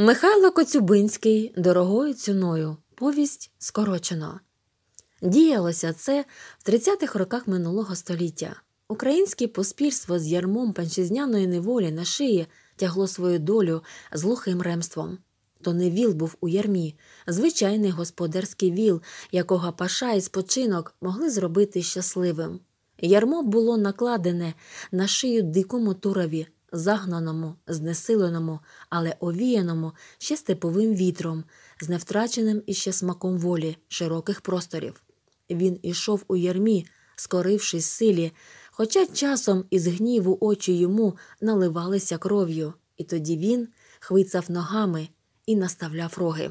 Михайло Коцюбинський дорогою ціною. Повість скорочено. Діялося це в 30-х роках минулого століття. Українське поспільство з ярмом панчизняної неволі на шиї тягло свою долю з глухим ремством. То не віл був у ярмі, звичайний господарський віл, якого паша і спочинок могли зробити щасливим. Ярмо було накладене на шию дикому турові, загнаному, знесиленому, але овіяному ще степовим вітром, з невтраченим іще смаком волі широких просторів. Він ішов у ярмі, скорившись силі, хоча часом із гніву очі йому наливалися кров'ю, і тоді він хвицав ногами і наставляв роги.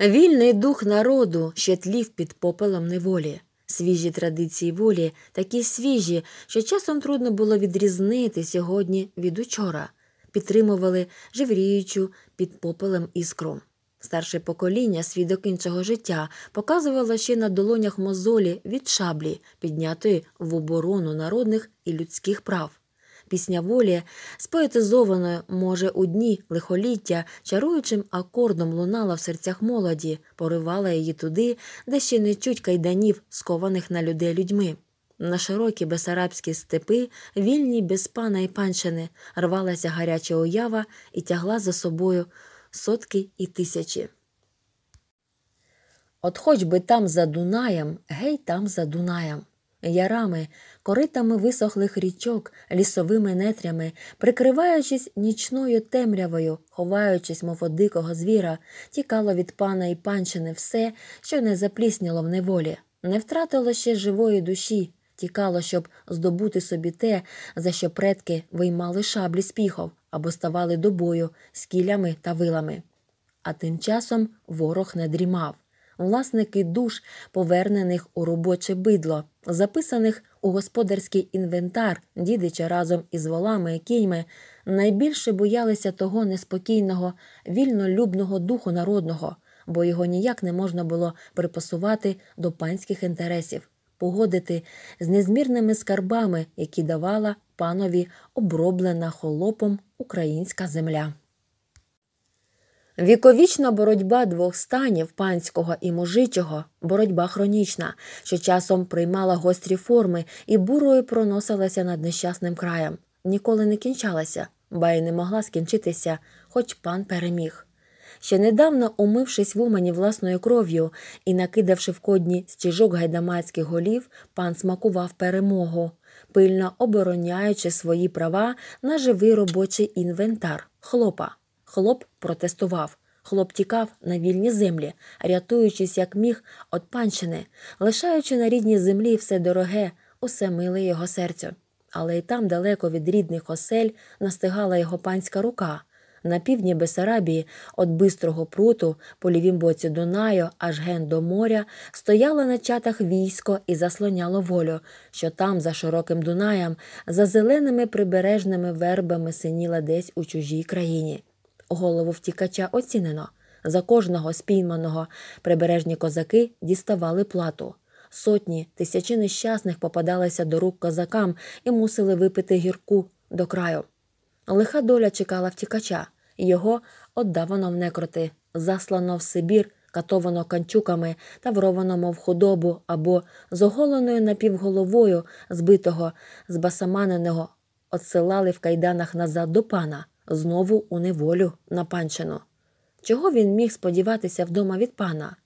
Вільний дух народу ще тлів під попелом неволі. Свіжі традиції волі, такі свіжі, що часом трудно було відрізнити сьогодні від учора, підтримували живріючу під попелем іскру. Старше покоління, свідок іншого життя, показувало ще на долонях мозолі від шаблі, піднятої в оборону народних і людських прав. Пісня волі, споетизованою, може, у дні лихоліття, чаруючим акордом лунала в серцях молоді, поривала її туди, де ще не чуть кайданів, скованих на людей людьми. На широкі бесарабські степи, вільні без пана і панщини, рвалася гаряча уява і тягла за собою сотки і тисячі. От хоч би там за Дунаєм, гей там за Дунаєм ярами, коритами висохлих річок, лісовими нетрями, прикриваючись нічною темрявою, ховаючись, мов дикого звіра, тікало від пана і панщини все, що не заплісніло в неволі, не втратило ще живої душі, тікало, щоб здобути собі те, за що предки виймали шаблі спіхов або ставали добою бою з кілями та вилами. А тим часом ворог не дрімав власники душ, повернених у робоче бидло, записаних у господарський інвентар, дідича разом із волами і кіньми, найбільше боялися того неспокійного, вільнолюбного духу народного, бо його ніяк не можна було припасувати до панських інтересів, погодити з незмірними скарбами, які давала панові оброблена холопом українська земля. Віковічна боротьба двох станів панського і мужичого боротьба хронічна, що часом приймала гострі форми і бурою проносилася над нещасним краєм, ніколи не кінчалася, ба й не могла скінчитися, хоч пан переміг. Ще недавно, умившись в умані власною кров'ю і накидавши в кодні стіжок гайдамацьких голів, пан смакував перемогу, пильно обороняючи свої права на живий робочий інвентар хлопа. Хлоп протестував. Хлоп тікав на вільні землі, рятуючись, як міг, від панщини, лишаючи на рідній землі все дороге, усе миле його серцю. Але й там, далеко від рідних осель, настигала його панська рука. На півдні Бесарабії, від бистрого пруту, по лівім боці Дунаю, аж ген до моря, стояло на чатах військо і заслоняло волю, що там, за широким Дунаєм, за зеленими прибережними вербами синіла десь у чужій країні голову втікача оцінено. За кожного спійманого прибережні козаки діставали плату. Сотні, тисячі нещасних попадалися до рук козакам і мусили випити гірку до краю. Лиха доля чекала втікача, його оддавано в некроти, заслано в Сибір, катовано канчуками та вровано, мов худобу або з оголеною напівголовою збитого, збасаманеного, отсилали в кайданах назад до пана знову у неволю на панщину. Чого він міг сподіватися вдома від пана?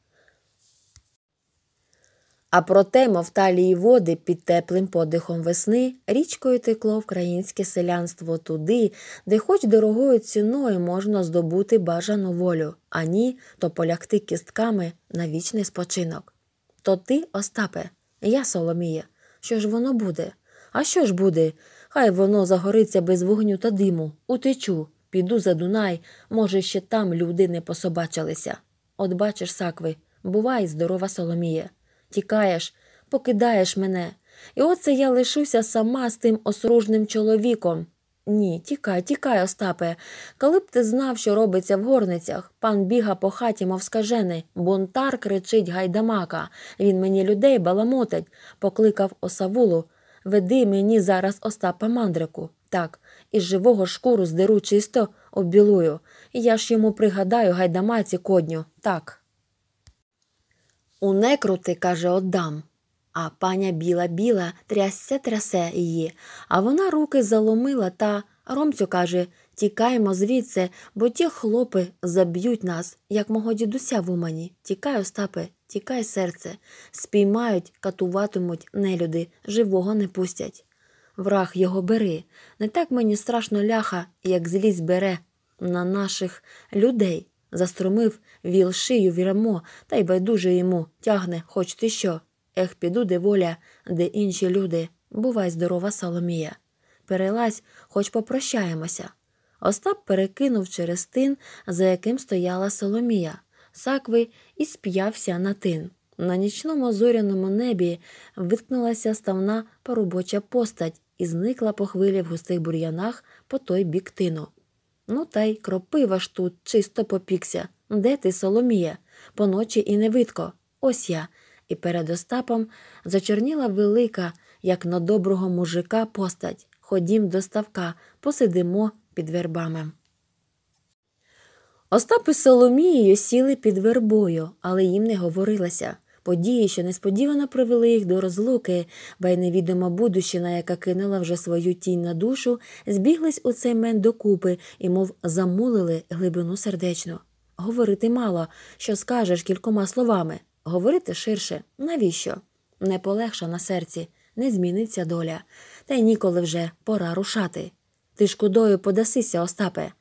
А проте, мов талії води під теплим подихом весни річкою текло українське селянство туди, де хоч дорогою ціною можна здобути бажану волю, а ні, то полягти кістками на вічний спочинок. То ти, Остапе, я Соломія. Що ж воно буде? А що ж буде? Хай воно загориться без вогню та диму. Утечу, піду за Дунай, може, ще там люди не пособачилися. От бачиш, сакви, бувай, здорова Соломія. Тікаєш, покидаєш мене. І оце я лишуся сама з тим осружним чоловіком. Ні, тікай, тікай, Остапе. Коли б ти знав, що робиться в горницях, пан біга по хаті, мов скажений, бунтар кричить гайдамака. Він мені людей баламотить, покликав осавулу, Веди мені зараз Остапа мандрику, так, із живого шкуру здеру чисто оббілую. Я ж йому пригадаю гайдамаці кодню, так. У некрути, каже, отдам. А паня біла біла трясся трясе її, а вона руки заломила та Ромцю каже Тікаємо звідси, бо ті хлопи заб'ють нас, як мого дідуся в умані. Тікай, Остапе, Тікай, серце, спіймають, катуватимуть нелюди, живого не пустять. Враг його бери. Не так мені страшно ляха, як злість бере на наших людей. Заструмив віл шию вірамо, та й байдуже йому тягне, хоч ти що. Ех, піду, де воля, де інші люди. Бувай здорова, Соломія. Перелазь, хоч попрощаємося. Остап перекинув через тин, за яким стояла Соломія сакви і сп'явся на тин. На нічному зоряному небі виткнулася ставна поробоча постать і зникла по хвилі в густих бур'янах по той бік тину. Ну, та й кропива ж тут чисто попікся. Де ти, Соломія? Поночі і невидко. Ось я. І перед Остапом зачорніла велика, як на доброго мужика, постать. Ходім до ставка, посидимо під вербами. Остап із Соломією сіли під вербою, але їм не говорилося. Події, що несподівано привели їх до розлуки, ба й невідома будущина, яка кинула вже свою тінь на душу, збіглись у цей мен докупи і, мов замулили глибину сердечну. Говорити мало, що скажеш кількома словами. Говорити ширше, навіщо? Не полегша на серці, не зміниться доля. Та й ніколи вже пора рушати. Ти шкодою подасися, Остапе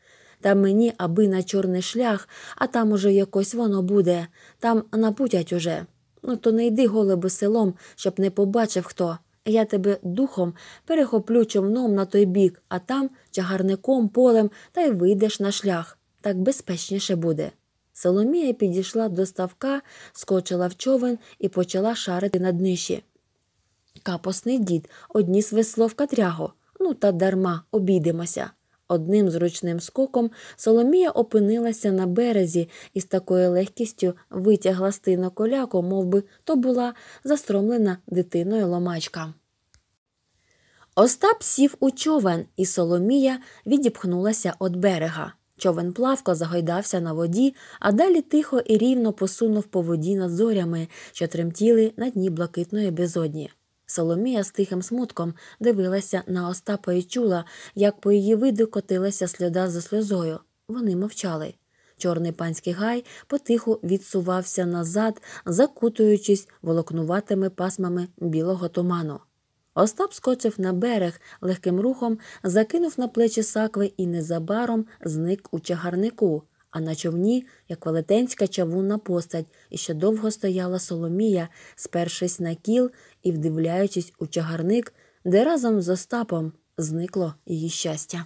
та мені аби на чорний шлях, а там уже якось воно буде, там напутять уже. Ну то не йди голеби селом, щоб не побачив хто. Я тебе духом перехоплю човном на той бік, а там чагарником, полем та й вийдеш на шлях. Так безпечніше буде. Соломія підійшла до ставка, скочила в човен і почала шарити на днищі. Капосний дід одніс весло в катряго. Ну та дарма обійдемося. Одним зручним скоком Соломія опинилася на березі і з такою легкістю витягла стину коляку, мов би то була застромлена дитиною ломачка. Остап сів у човен, і Соломія відіпхнулася від берега. Човен плавко загойдався на воді, а далі тихо і рівно посунув по воді над зорями, що тремтіли на дні блакитної безодні. Соломія з тихим смутком дивилася на Остапа і чула, як по її виду котилася сльода за сльозою. Вони мовчали. Чорний панський гай потиху відсувався назад, закутуючись волокнуватими пасмами білого туману. Остап скочив на берег легким рухом, закинув на плечі сакви і незабаром зник у чагарнику а на човні, як велетенська чавунна постать, і ще довго стояла Соломія, спершись на кіл і вдивляючись у чагарник, де разом з Остапом зникло її щастя.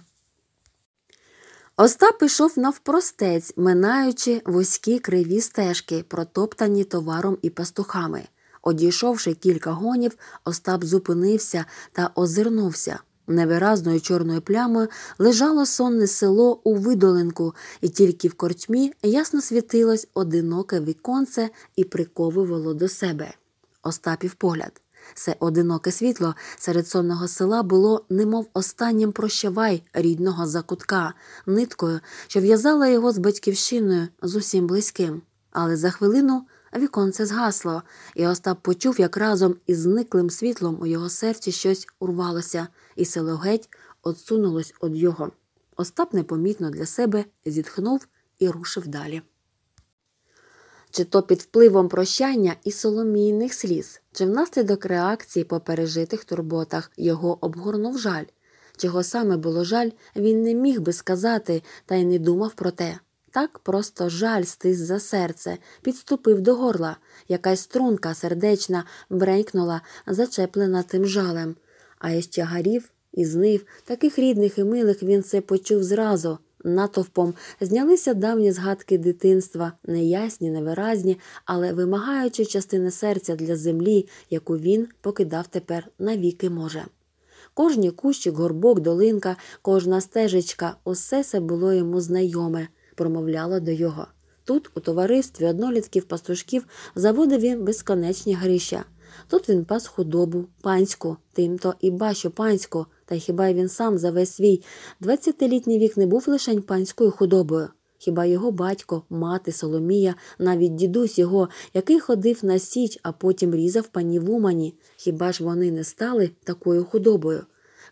Остап ішов навпростець, минаючи вузькі криві стежки, протоптані товаром і пастухами. Одійшовши кілька гонів, Остап зупинився та озирнувся. Невиразною чорною плямою лежало сонне село у видолинку, і тільки в корчмі ясно світилось одиноке віконце і приковувало до себе. Остапів погляд. Це одиноке світло серед сонного села було немов останнім прощавай рідного закутка, ниткою, що в'язала його з батьківщиною з усім близьким. Але за хвилину віконце згасло, і Остап почув, як разом із зниклим світлом у його серці щось урвалося, і село геть одсунулось від його. Остап непомітно для себе зітхнув і рушив далі. Чи то під впливом прощання і соломійних сліз, чи внаслідок реакції по пережитих турботах його обгорнув жаль. Чого саме було жаль, він не міг би сказати та й не думав про те. Так просто жаль стис за серце, підступив до горла. Якась струнка сердечна бренькнула, зачеплена тим жалем. А ще гарів, і знив, таких рідних і милих він це почув зразу. Натовпом знялися давні згадки дитинства, неясні, невиразні, але вимагаючи частини серця для землі, яку він покидав тепер навіки може. Кожні кущик, горбок, долинка, кожна стежечка, усе це було йому знайоме промовляла до його. Тут, у товаристві однолітків пастушків, заводив він безконечні гріща. Тут він пас худобу, панську, тим то і бачу панську, та й хіба він сам за весь свій двадцятилітній вік не був лишень панською худобою. Хіба його батько, мати, Соломія, навіть дідусь його, який ходив на січ, а потім різав пані в Умані, хіба ж вони не стали такою худобою?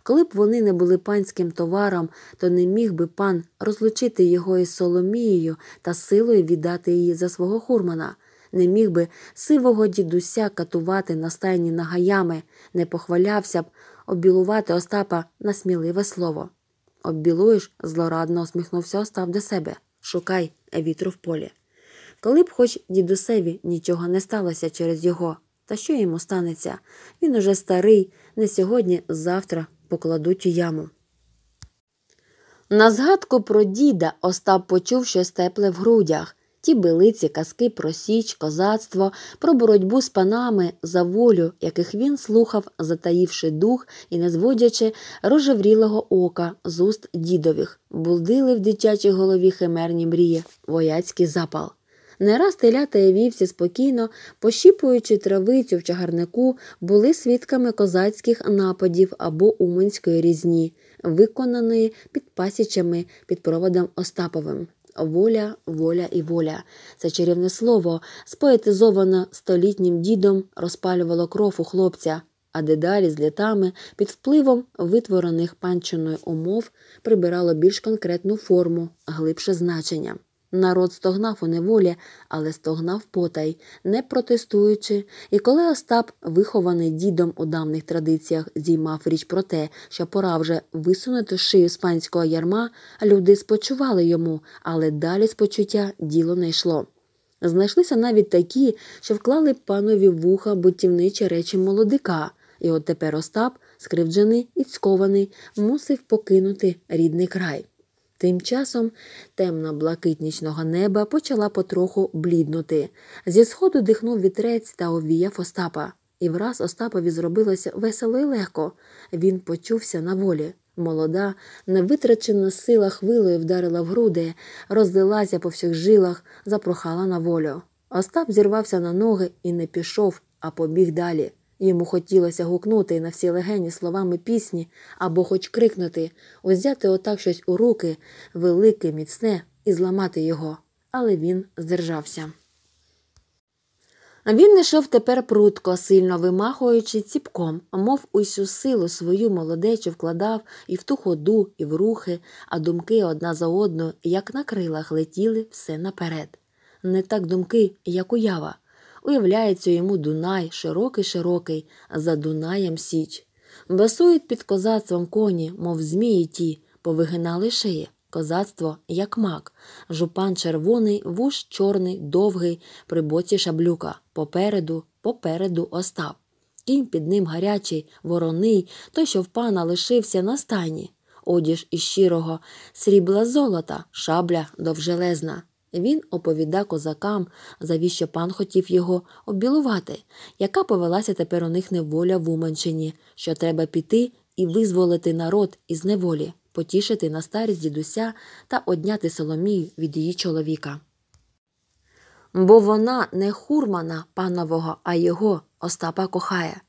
Коли б вони не були панським товаром, то не міг би пан розлучити його із Соломією та силою віддати її за свого хурмана. Не міг би сивого дідуся катувати на стайні нагаями, не похвалявся б оббілувати Остапа на сміливе слово. Оббілуєш, злорадно усміхнувся Остап до себе. Шукай вітру в полі. Коли б хоч дідусеві нічого не сталося через його, та що йому станеться? Він уже старий, не сьогодні, завтра покладуть у яму. На згадку про діда Остап почув щось тепле в грудях ті билиці, казки про січ, козацтво, про боротьбу з панами за волю, яких він слухав, затаївши дух і не зводячи рожеврілого ока з уст дідових, булдили в дитячій голові химерні мрії, вояцький запал. Не раз теля і вівці спокійно, пощіпуючи травицю в чагарнику, були свідками козацьких нападів або уманської різні, виконаної під пасічами під проводом Остаповим. Воля, воля і воля це чарівне слово, споетизоване столітнім дідом, розпалювало кров у хлопця, а дедалі з літами під впливом витворених панчиною умов прибирало більш конкретну форму, глибше значення. Народ стогнав у неволі, але стогнав потай, не протестуючи. І коли Остап, вихований дідом у давніх традиціях, зіймав річ про те, що пора вже висунути шию з панського ярма, люди спочували йому, але далі спочуття діло не йшло. Знайшлися навіть такі, що вклали панові вуха бутівничі речі молодика, і от тепер Остап, скривджений і цькований, мусив покинути рідний край. Тим часом темна блакить нічного неба почала потроху бліднути. Зі сходу дихнув вітрець та овіяв Остапа. І враз Остапові зробилося весело і легко. Він почувся на волі. Молода, невитрачена сила хвилою вдарила в груди, розлилася по всіх жилах, запрохала на волю. Остап зірвався на ноги і не пішов, а побіг далі. Йому хотілося гукнути на всі легені словами пісні або хоч крикнути, узяти отак щось у руки, велике, міцне, і зламати його, але він здержався. Він йшов тепер прутко, сильно вимахуючи ціпком, мов усю силу свою молодечу вкладав і в ту ходу, і в рухи, а думки одна за одною, як на крилах, летіли все наперед. Не так думки, як уява уявляється йому Дунай, широкий широкий, за Дунаєм Січ. Басують під козацтвом коні, мов змії ті, повигинали шиї. Козацтво як мак, жупан червоний, вуш чорний, довгий, при боці шаблюка, попереду, попереду остав. Кінь під ним гарячий, вороний, той, що в пана лишився на стайні. Одіж із щирого, срібла золота, шабля довжелезна. Він оповіда козакам, завіщо пан хотів його обілувати, яка повелася тепер у них неволя в Уманщині, що треба піти і визволити народ із неволі, потішити на старість дідуся та одняти Соломію від її чоловіка. Бо вона не хурмана панового, а його Остапа кохає.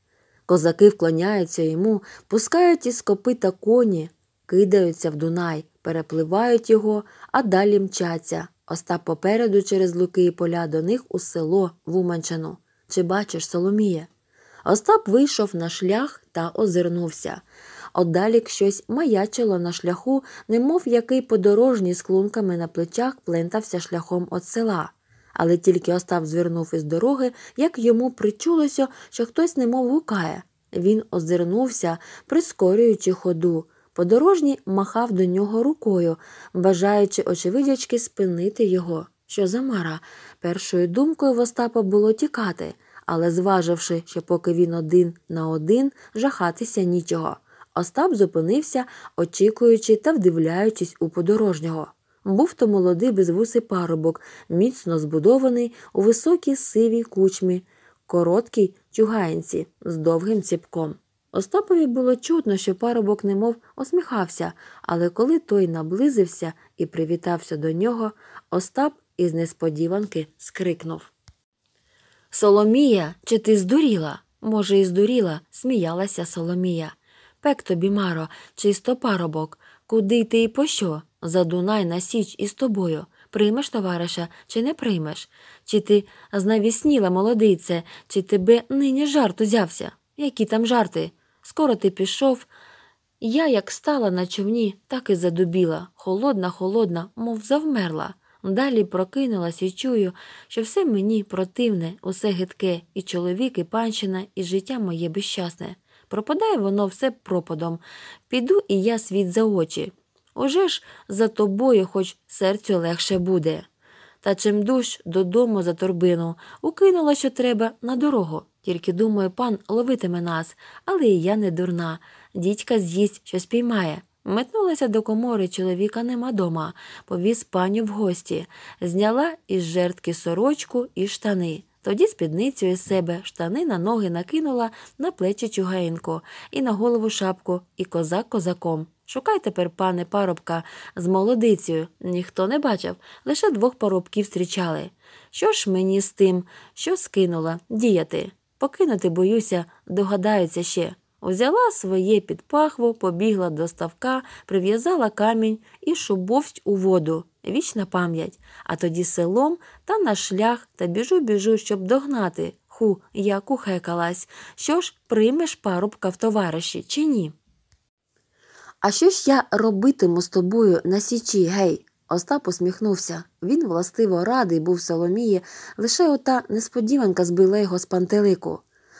Козаки вклоняються йому, пускають із копи та коні, кидаються в Дунай, перепливають його, а далі мчаться. Остап попереду через луки і поля до них у село в Уманчину. Чи бачиш, Соломіє? Остап вийшов на шлях та озирнувся. Одалік щось маячило на шляху, немов який подорожній з клунками на плечах плентався шляхом от села. Але тільки Остап звернув із дороги, як йому причулося, що хтось немов гукає. Він озирнувся, прискорюючи ходу. Подорожній махав до нього рукою, бажаючи очевидячки спинити його, що замара. Першою думкою в Остапа було тікати, але, зваживши, що поки він один на один, жахатися нічого. Остап зупинився, очікуючи та вдивляючись у подорожнього. Був то молодий безвусий парубок, міцно збудований у високій сивій кучмі, короткій тюгаєнці з довгим ціпком. Остапові було чутно, що парубок немов осміхався, але коли той наблизився і привітався до нього, Остап із несподіванки скрикнув Соломія, чи ти здуріла? Може, і здуріла, сміялася Соломія. Пек тобі, Маро, чисто парубок, куди ти і пощо? За Дунай на Січ із тобою. Приймеш товариша, чи не приймеш? Чи ти знавісніла молодице, чи тебе нині жарт узявся? Які там жарти? Скоро ти пішов. Я як стала на човні, так і задубіла, холодна, холодна, мов завмерла. Далі прокинулась і чую, що все мені противне, усе гидке, і чоловік, і панщина, і життя моє безщасне. Пропадає воно все пропадом. Піду і я світ за очі. Уже ж за тобою, хоч серцю легше буде. Та чим душ додому за торбину укинула, що треба, на дорогу. Тільки думаю, пан ловитиме нас, але і я не дурна. Дідька з'їсть щось піймає. Метнулася до комори чоловіка нема дома, повіз паню в гості, зняла із жертки сорочку і штани. Тоді спідницю із себе штани на ноги накинула на плечі чугаїнку і на голову шапку, і козак козаком. Шукай тепер, пане парубка, з молодицею. Ніхто не бачив, лише двох парубків зустрічали. Що ж мені з тим, що скинула, діяти? Покинути, боюся, догадаються ще. Узяла своє під пахву, побігла до ставка, прив'язала камінь і шубовсть у воду, вічна пам'ять, а тоді селом та на шлях та біжу, біжу, щоб догнати. Ху, я кухекалась. Що ж, приймеш парубка в товариші чи ні? А що ж я робитиму з тобою на січі, гей? Остап усміхнувся. Він властиво радий був Соломії, лише ота несподіванка збила його з пантелику.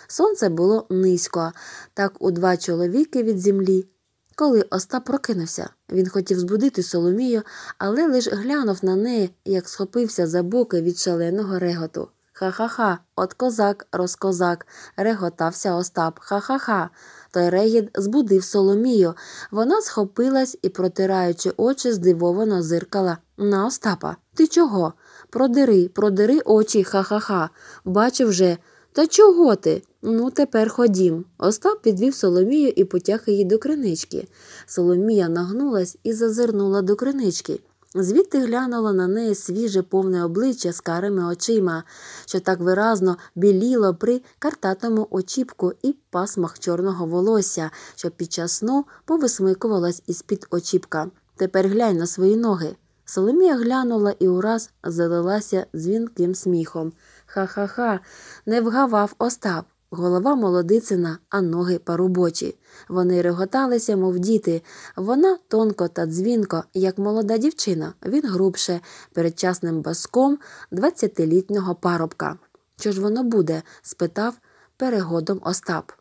Сонце було низько, так у два чоловіки від землі. Коли Остап прокинувся, він хотів збудити Соломію, але лиш глянув на неї, як схопився за боки від шаленого реготу. Ха-ха-ха, от козак, розкозак, реготався Остап. Ха-ха-ха переїд збудив Соломію. Вона схопилась і, протираючи очі, здивовано зиркала. На Остапа, ти чого? Продери, продери очі, ха-ха-ха. Бачив же. Та чого ти? Ну, тепер ходім. Остап підвів Соломію і потяг її до кринички. Соломія нагнулась і зазирнула до кринички. Звідти глянуло на неї свіже повне обличчя з карими очима, що так виразно біліло при картатому очіпку і пасмах чорного волосся, що під час сну повисмикувалась із під очіпка. Тепер глянь на свої ноги. Соломія глянула і ураз залилася дзвінким сміхом. Ха ха ха, не вгавав Остап голова молодицина, а ноги парубочі. Вони реготалися, мов діти. Вона тонко та дзвінко, як молода дівчина, він грубше, передчасним баском двадцятилітнього парубка. Що ж воно буде? спитав перегодом Остап.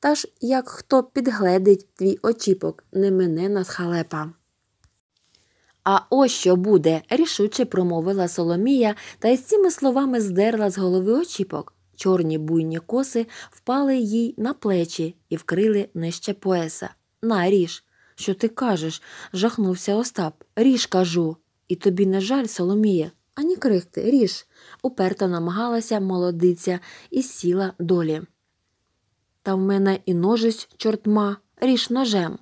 Та ж як хто підгледить твій очіпок, не мене халепа. А ось що буде, рішуче промовила Соломія та й з цими словами здерла з голови очіпок. Чорні буйні коси впали їй на плечі і вкрили нижче пояса. На, ріж. Що ти кажеш? жахнувся Остап. Ріж, кажу. І тобі не жаль, Соломіє, ані крихти, ріж. уперто намагалася молодиця і сіла долі. Та в мене і ножись чортма, ріж ножем.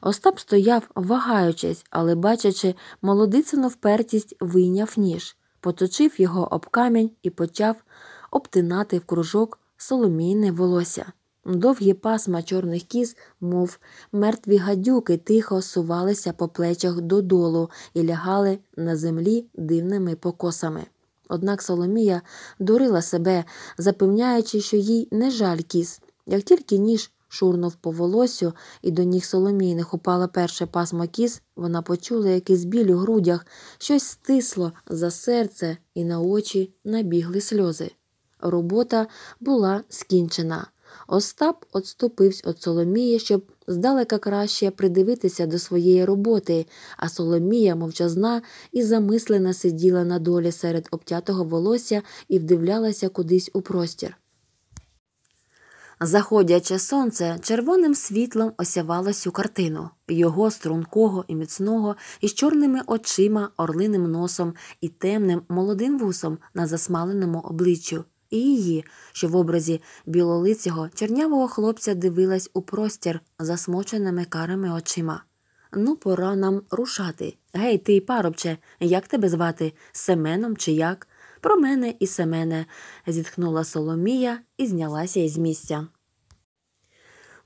Остап стояв, вагаючись, але, бачачи, молодицину впертість вийняв ніж, поточив його об камінь і почав обтинати в кружок соломійне волосся. Довгі пасма чорних кіз, мов мертві гадюки, тихо сувалися по плечах додолу і лягали на землі дивними покосами. Однак Соломія дурила себе, запевняючи, що їй не жаль кіз. Як тільки ніж шурнув по волосю, і до ніг Соломійних упала перше пасмо кіз, вона почула якийсь біль у грудях, щось стисло за серце, і на очі набігли сльози. Робота була скінчена. Остап отступився від Соломії, щоб здалека краще придивитися до своєї роботи, а Соломія мовчазна і замислена сиділа на долі серед обтятого волосся і вдивлялася кудись у простір. Заходяче сонце червоним світлом осявало цю картину, його стрункого і міцного, із чорними очима, орлиним носом і темним молодим вусом на засмаленому обличчю і її, що в образі білолицього чернявого хлопця дивилась у простір засмоченими карими очима. Ну, пора нам рушати. Гей, ти, парубче, як тебе звати? Семеном чи як? Про мене і Семене, зітхнула Соломія і знялася із місця.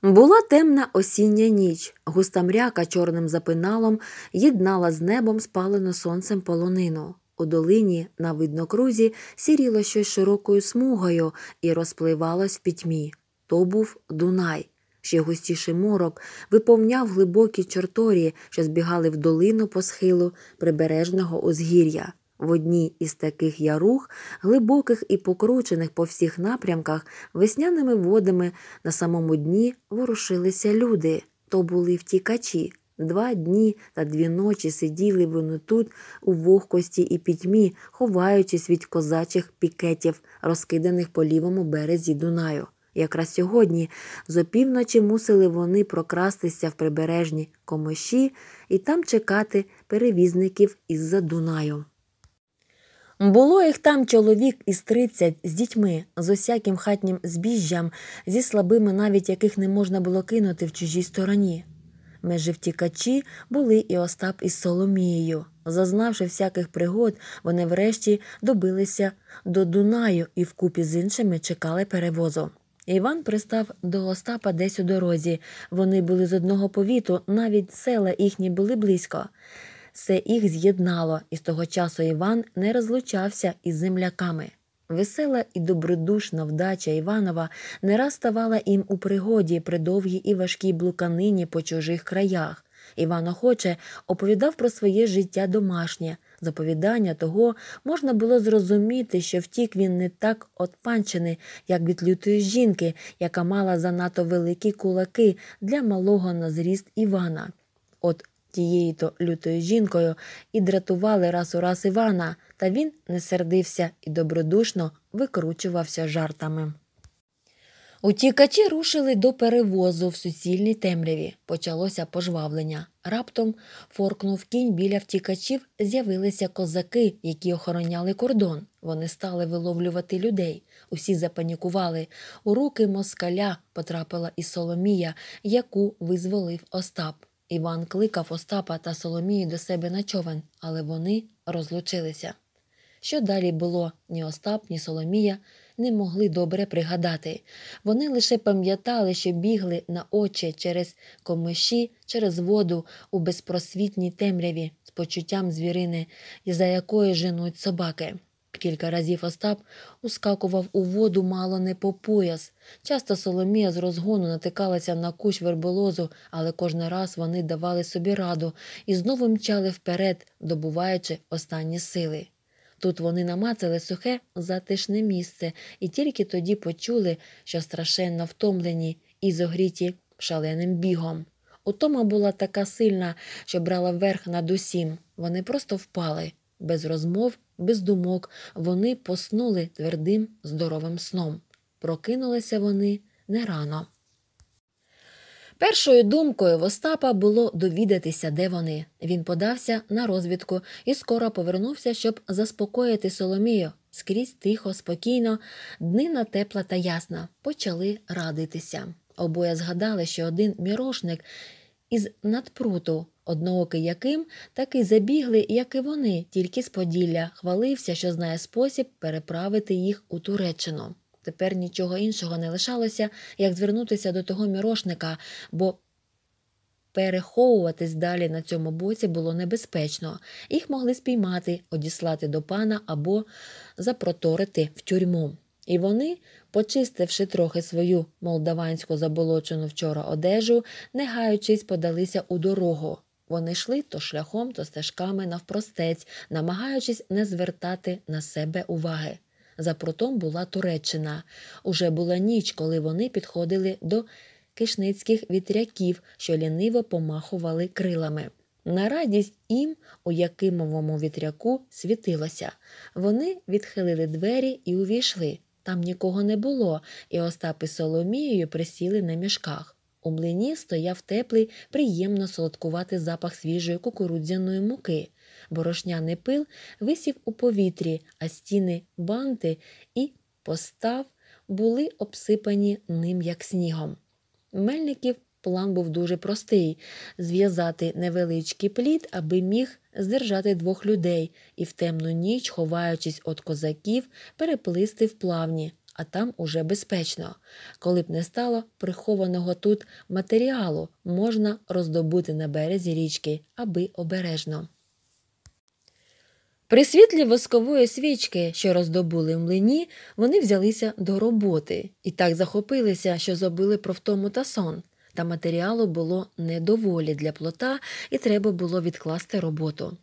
Була темна осіння ніч, густа мряка чорним запиналом єднала з небом спалену сонцем полонину. У долині на виднокрузі сіріло щось широкою смугою і розпливалось в пітьмі. То був Дунай. Ще густіший морок виповняв глибокі чорторі, що збігали в долину по схилу прибережного узгір'я. В одній із таких ярух, глибоких і покручених по всіх напрямках, весняними водами на самому дні ворушилися люди. То були втікачі. Два дні та дві ночі сиділи вони тут у вогкості і пітьмі, ховаючись від козачих пікетів, розкиданих по лівому березі Дунаю. Якраз сьогодні з опівночі мусили вони прокрастися в прибережні комиші і там чекати перевізників із-за Дунаю. Було їх там чоловік із тридцять з дітьми, з усяким хатнім збіжжям, зі слабими, навіть яких не можна було кинути в чужій стороні. Межі втікачі були і Остап із Соломією. Зазнавши всяких пригод, вони врешті добилися до Дунаю і вкупі з іншими чекали перевозу. Іван пристав до Остапа десь у дорозі. Вони були з одного повіту, навіть села їхні були близько. Все їх з'єднало, і з того часу Іван не розлучався із земляками. Весела і добродушна вдача Іванова не раз ставала їм у пригоді при довгій і важкій блуканині по чужих краях. Іван охоче оповідав про своє життя домашнє. Заповідання того можна було зрозуміти, що втік він не так от панчини, як від лютої жінки, яка мала занадто великі кулаки для малого на зріст Івана. От тією то лютою жінкою і дратували раз у раз Івана, та він не сердився і добродушно викручувався жартами. Утікачі рушили до перевозу в суцільній темряві. Почалося пожвавлення. Раптом форкнув кінь біля втікачів, з'явилися козаки, які охороняли кордон. Вони стали виловлювати людей. Усі запанікували. У руки москаля потрапила і Соломія, яку визволив Остап. Іван кликав Остапа та Соломію до себе на човен, але вони розлучилися. Що далі було, ні Остап, ні Соломія не могли добре пригадати. Вони лише пам'ятали, що бігли на очі через комиші, через воду у безпросвітній темряві з почуттям звірини, за якою женуть собаки. Кілька разів Остап ускакував у воду мало не по пояс. Часто Соломія з розгону натикалася на кущ верболозу, але кожен раз вони давали собі раду і знову мчали вперед, добуваючи останні сили. Тут вони намацали сухе, затишне місце і тільки тоді почули, що страшенно втомлені і зогріті шаленим бігом. Утома була така сильна, що брала верх над усім. Вони просто впали без розмов, без думок вони поснули твердим, здоровим сном. Прокинулися вони не рано. Першою думкою в Остапа було довідатися, де вони. Він подався на розвідку і скоро повернувся, щоб заспокоїти Соломію. Скрізь тихо, спокійно, днина тепла та ясна, почали радитися. Обоє згадали, що один мірошник із надпруту Одноокий яким таки забігли, як і вони, тільки з Поділля, хвалився, що знає спосіб переправити їх у Туреччину. Тепер нічого іншого не лишалося, як звернутися до того мірошника, бо переховуватись далі на цьому боці було небезпечно. Їх могли спіймати, одіслати до пана або запроторити в тюрму. І вони, почистивши трохи свою молдаванську заболочену вчора одежу, не гаючись подалися у дорогу. Вони йшли то шляхом, то стежками навпростець, намагаючись не звертати на себе уваги. За протом була Туреччина. Уже була ніч, коли вони підходили до кишницьких вітряків, що ліниво помахували крилами. На радість їм, у Якимовому вітряку світилося. Вони відхилили двері і увійшли. Там нікого не було, і Остап із Соломією присіли на мішках. У млині стояв теплий, приємно солодкувати запах свіжої кукурудзяної муки. Борошняний пил висів у повітрі, а стіни, банти і постав були обсипані ним як снігом. Мельників план був дуже простий зв'язати невеличкий плід, аби міг здержати двох людей і в темну ніч, ховаючись від козаків, переплисти в плавні а там уже безпечно. Коли б не стало прихованого тут матеріалу, можна роздобути на березі річки, аби обережно. При світлі воскової свічки, що роздобули в млині, вони взялися до роботи і так захопилися, що забили про втому та сон. Та матеріалу було недоволі для плота, і треба було відкласти роботу.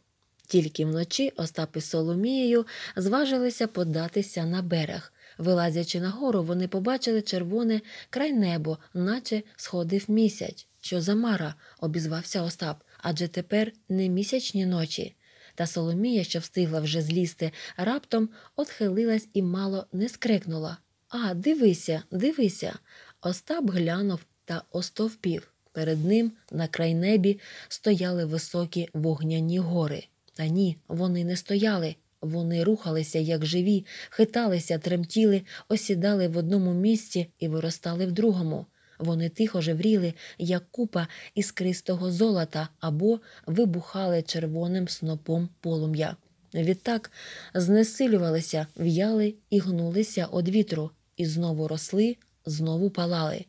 Тільки вночі Остап із Соломією зважилися податися на берег. Вилазячи нагору, вони побачили червоне край небо, наче сходив місяць. Що замара, обізвався Остап, адже тепер не місячні ночі. Та Соломія, що встигла вже злізти, раптом отхилилась і мало не скрикнула. А, дивися, дивися. Остап глянув та остовпів. Перед ним на край небі стояли високі вогняні гори. Та ні, вони не стояли, вони рухалися, як живі, хиталися, тремтіли, осідали в одному місці і виростали в другому. Вони тихо жевріли, як купа іскристого золота або вибухали червоним снопом полум'я. Відтак знесилювалися, в'яли і гнулися од вітру, і знову росли, знову палали.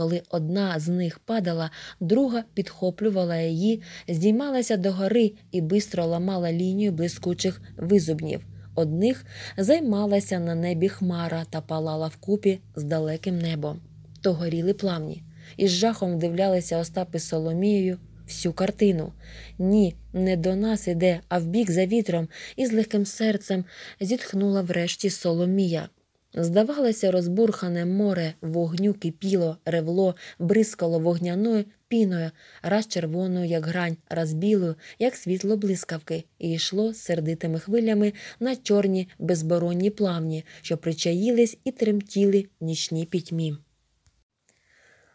Коли одна з них падала, друга підхоплювала її, здіймалася догори і бистро ламала лінію блискучих визубнів. Одних займалася на небі хмара та палала вкупі з далеким небом. То горіли плавні, із жахом дивлялися Остапи з Соломією всю картину. Ні, не до нас іде, а в бік за вітром, і з легким серцем зітхнула врешті Соломія. Здавалося, розбурхане море вогню кипіло, ревло, бризкало вогняною піною, раз червоною, як грань, раз білою, як світло блискавки, і йшло сердитими хвилями на чорні безборонні плавні, що причаїлись і тремтіли нічні пітьмі.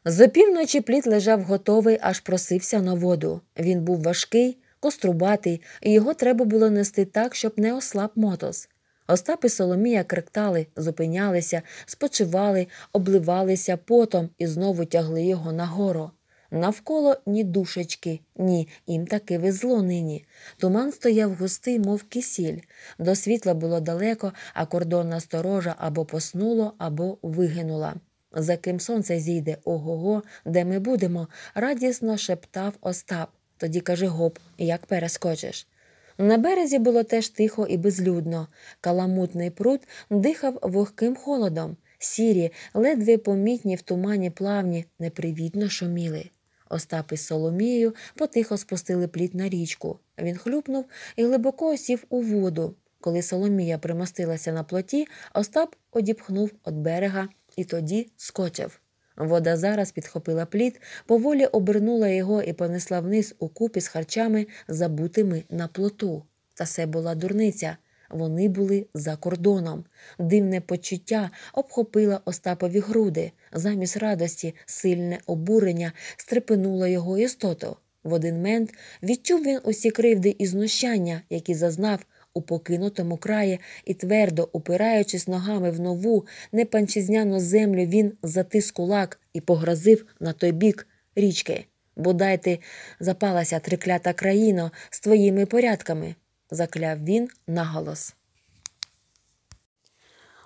За півночі пліт лежав готовий, аж просився на воду. Він був важкий, кострубатий, і його треба було нести так, щоб не ослаб мотос. Остап і Соломія кректали, зупинялися, спочивали, обливалися потом і знову тягли його нагору. Навколо ні душечки, ні, їм таки везло нині. Туман стояв густий, мов кисіль. До світла було далеко, а кордонна сторожа або поснуло, або вигинула. За ким сонце зійде, ого, го де ми будемо? радісно шептав Остап. Тоді каже гоп, як перескочиш. На березі було теж тихо і безлюдно. Каламутний пруд дихав вогким холодом. Сірі, ледве помітні в тумані плавні, непривітно шуміли. Остап із Соломією потихо спустили пліт на річку. Він хлюпнув і глибоко осів у воду. Коли Соломія примостилася на плоті, Остап одіпхнув від берега і тоді скочив. Вода зараз підхопила плід, поволі обернула його і понесла вниз у купі з харчами, забутими на плоту. Та це була дурниця. Вони були за кордоном. Дивне почуття обхопило Остапові груди, замість радості, сильне обурення стрепенуло його істоту. В один мент відчув він усі кривди і знущання, які зазнав, у покинутому краї і твердо упираючись ногами в нову, непанчизняну землю, він затис кулак і погрозив на той бік річки. Бодай ти запалася триклята країно з твоїми порядками, закляв він наголос.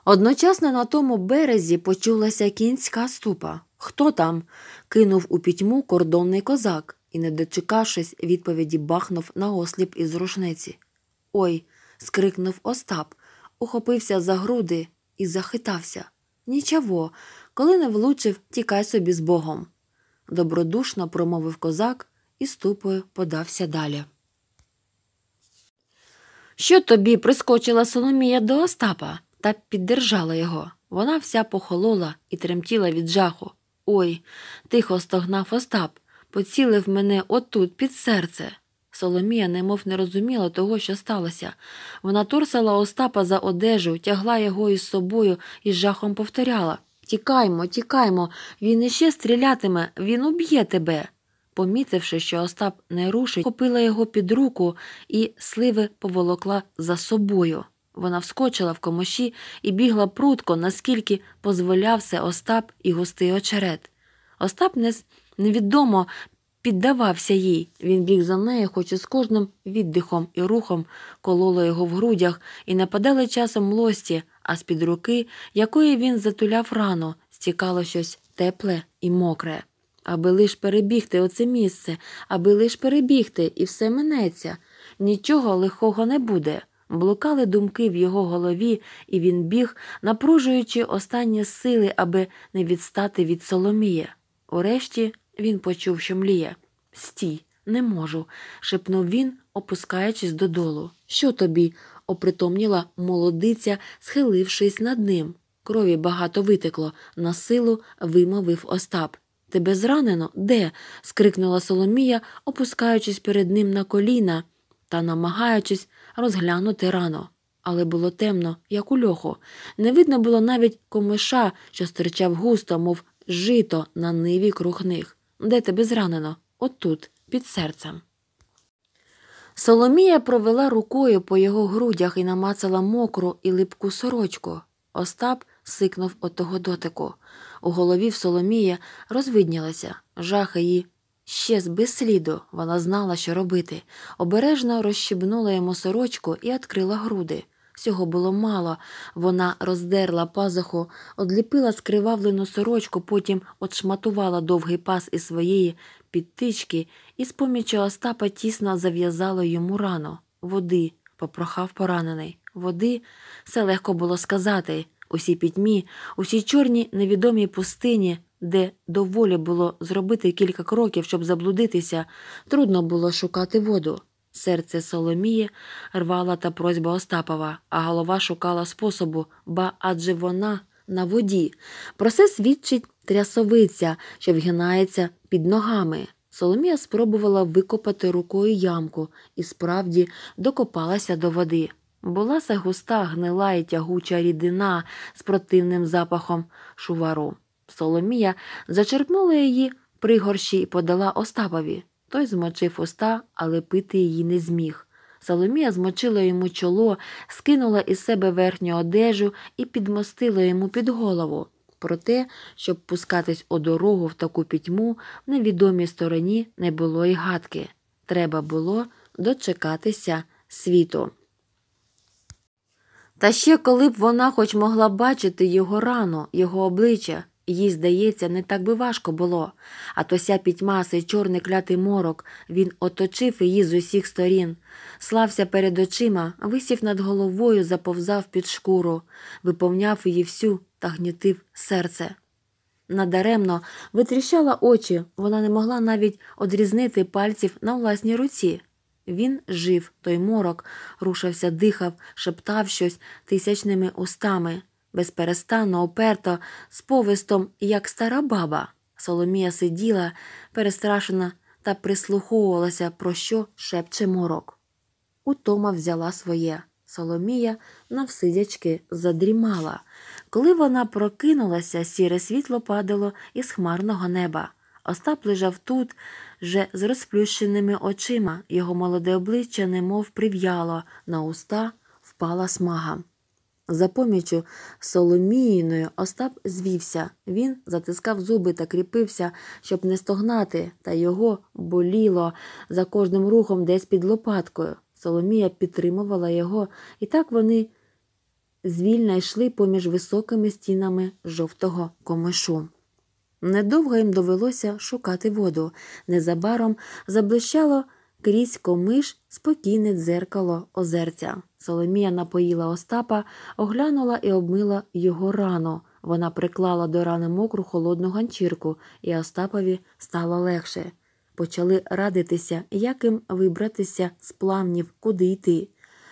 Одночасно на тому березі почулася кінська ступа. Хто там? кинув у пітьму кордонний козак і, не дочекавшись відповіді, бахнув на осліп із рушниці. Ой, скрикнув Остап, ухопився за груди і захитався. Нічого, коли не влучив, тікай собі з Богом. Добродушно промовив козак і ступою подався далі. Що тобі прискочила Соломія до Остапа та піддержала його. Вона вся похолола і тремтіла від жаху. Ой, тихо стогнав Остап, поцілив мене отут під серце. Соломія, немов не розуміла того, що сталося. Вона турсала Остапа за одежу, тягла його із собою і з жахом повторяла Тікаймо, тікаймо, він іще стрілятиме, він уб'є тебе. Помітивши, що Остап не рушить, хопила його під руку і сливи поволокла за собою. Вона вскочила в комоші і бігла прутко, наскільки позволявся Остап і густий очерет. Остап невідомо піддавався їй. Він біг за нею, хоч і з кожним віддихом і рухом кололо його в грудях, і нападали часом лості, а з під руки, якої він затуляв рану, стікало щось тепле і мокре. Аби лиш перебігти оце місце, аби лиш перебігти, і все минеться. Нічого лихого не буде. Блукали думки в його голові, і він біг, напружуючи останні сили, аби не відстати від Соломія. Урешті він почув, що мліє. Стій, не можу, шепнув він, опускаючись додолу. Що тобі? опритомніла молодиця, схилившись над ним. Крові багато витекло, на силу вимовив Остап. Тебе зранено? Де? скрикнула Соломія, опускаючись перед ним на коліна та намагаючись розглянути рано. Але було темно, як у льоху. Не видно було навіть комиша, що стирчав густо, мов жито на ниві круг них де тебе зранено, отут, під серцем. Соломія провела рукою по його грудях і намацала мокру і липку сорочку. Остап сикнув от того дотику. У голові в Соломія розвиднілася, жах її. Ще з безсліду вона знала, що робити. Обережно розщібнула йому сорочку і відкрила груди. Всього було мало. Вона роздерла пазуху, одліпила скривавлену сорочку, потім отшматувала довгий пас із своєї підтички і з помічі Остапа тісно зав'язала йому рану. Води, попрохав поранений. Води Все легко було сказати. Усі пітьмі, усі чорні невідомі пустині, де доволі було зробити кілька кроків, щоб заблудитися, трудно було шукати воду. Серце Соломії рвала та просьба Остапова, а голова шукала способу, ба адже вона на воді. Про це свідчить трясовиця, що вгинається під ногами. Соломія спробувала викопати рукою ямку і справді докопалася до води. Була це густа, гнила і тягуча рідина з противним запахом шувару. Соломія зачерпнула її пригорші і подала Остапові. Той змочив уста, але пити її не зміг. Соломія змочила йому чоло, скинула із себе верхню одежу і підмостила йому під голову. Проте, щоб пускатись у дорогу в таку пітьму, в невідомій стороні не було й гадки. Треба було дочекатися світу. Та ще коли б вона хоч могла бачити його рану, його обличчя, їй, здається, не так би важко було, а то ся пітьма, сей чорний клятий морок, він оточив її з усіх сторін, слався перед очима, висів над головою, заповзав під шкуру, виповняв її всю та гнітив серце. Надаремно витріщала очі, вона не могла навіть одрізнити пальців на власній руці. Він жив, той морок, рушався, дихав, шептав щось тисячними устами. Безперестанно оперто, з повистом, як стара баба, Соломія сиділа, перестрашена та прислуховувалася, про що шепче морок. Утома взяла своє. Соломія навсидячки задрімала. Коли вона прокинулася, сіре світло падало із хмарного неба. Остап лежав тут, вже з розплющеними очима, його молоде обличчя немов прив'яло, на уста впала смага. За помічю Соломіїною Остап звівся. Він затискав зуби та кріпився, щоб не стогнати, та його боліло за кожним рухом десь під лопаткою. Соломія підтримувала його, і так вони звільно йшли поміж високими стінами жовтого комишу. Недовго їм довелося шукати воду. Незабаром заблищало крізь комиш спокійне дзеркало озерця. Соломія напоїла Остапа, оглянула і обмила його рану. Вона приклала до рани мокру холодну ганчірку, і Остапові стало легше. Почали радитися, як їм вибратися з плавнів, куди йти.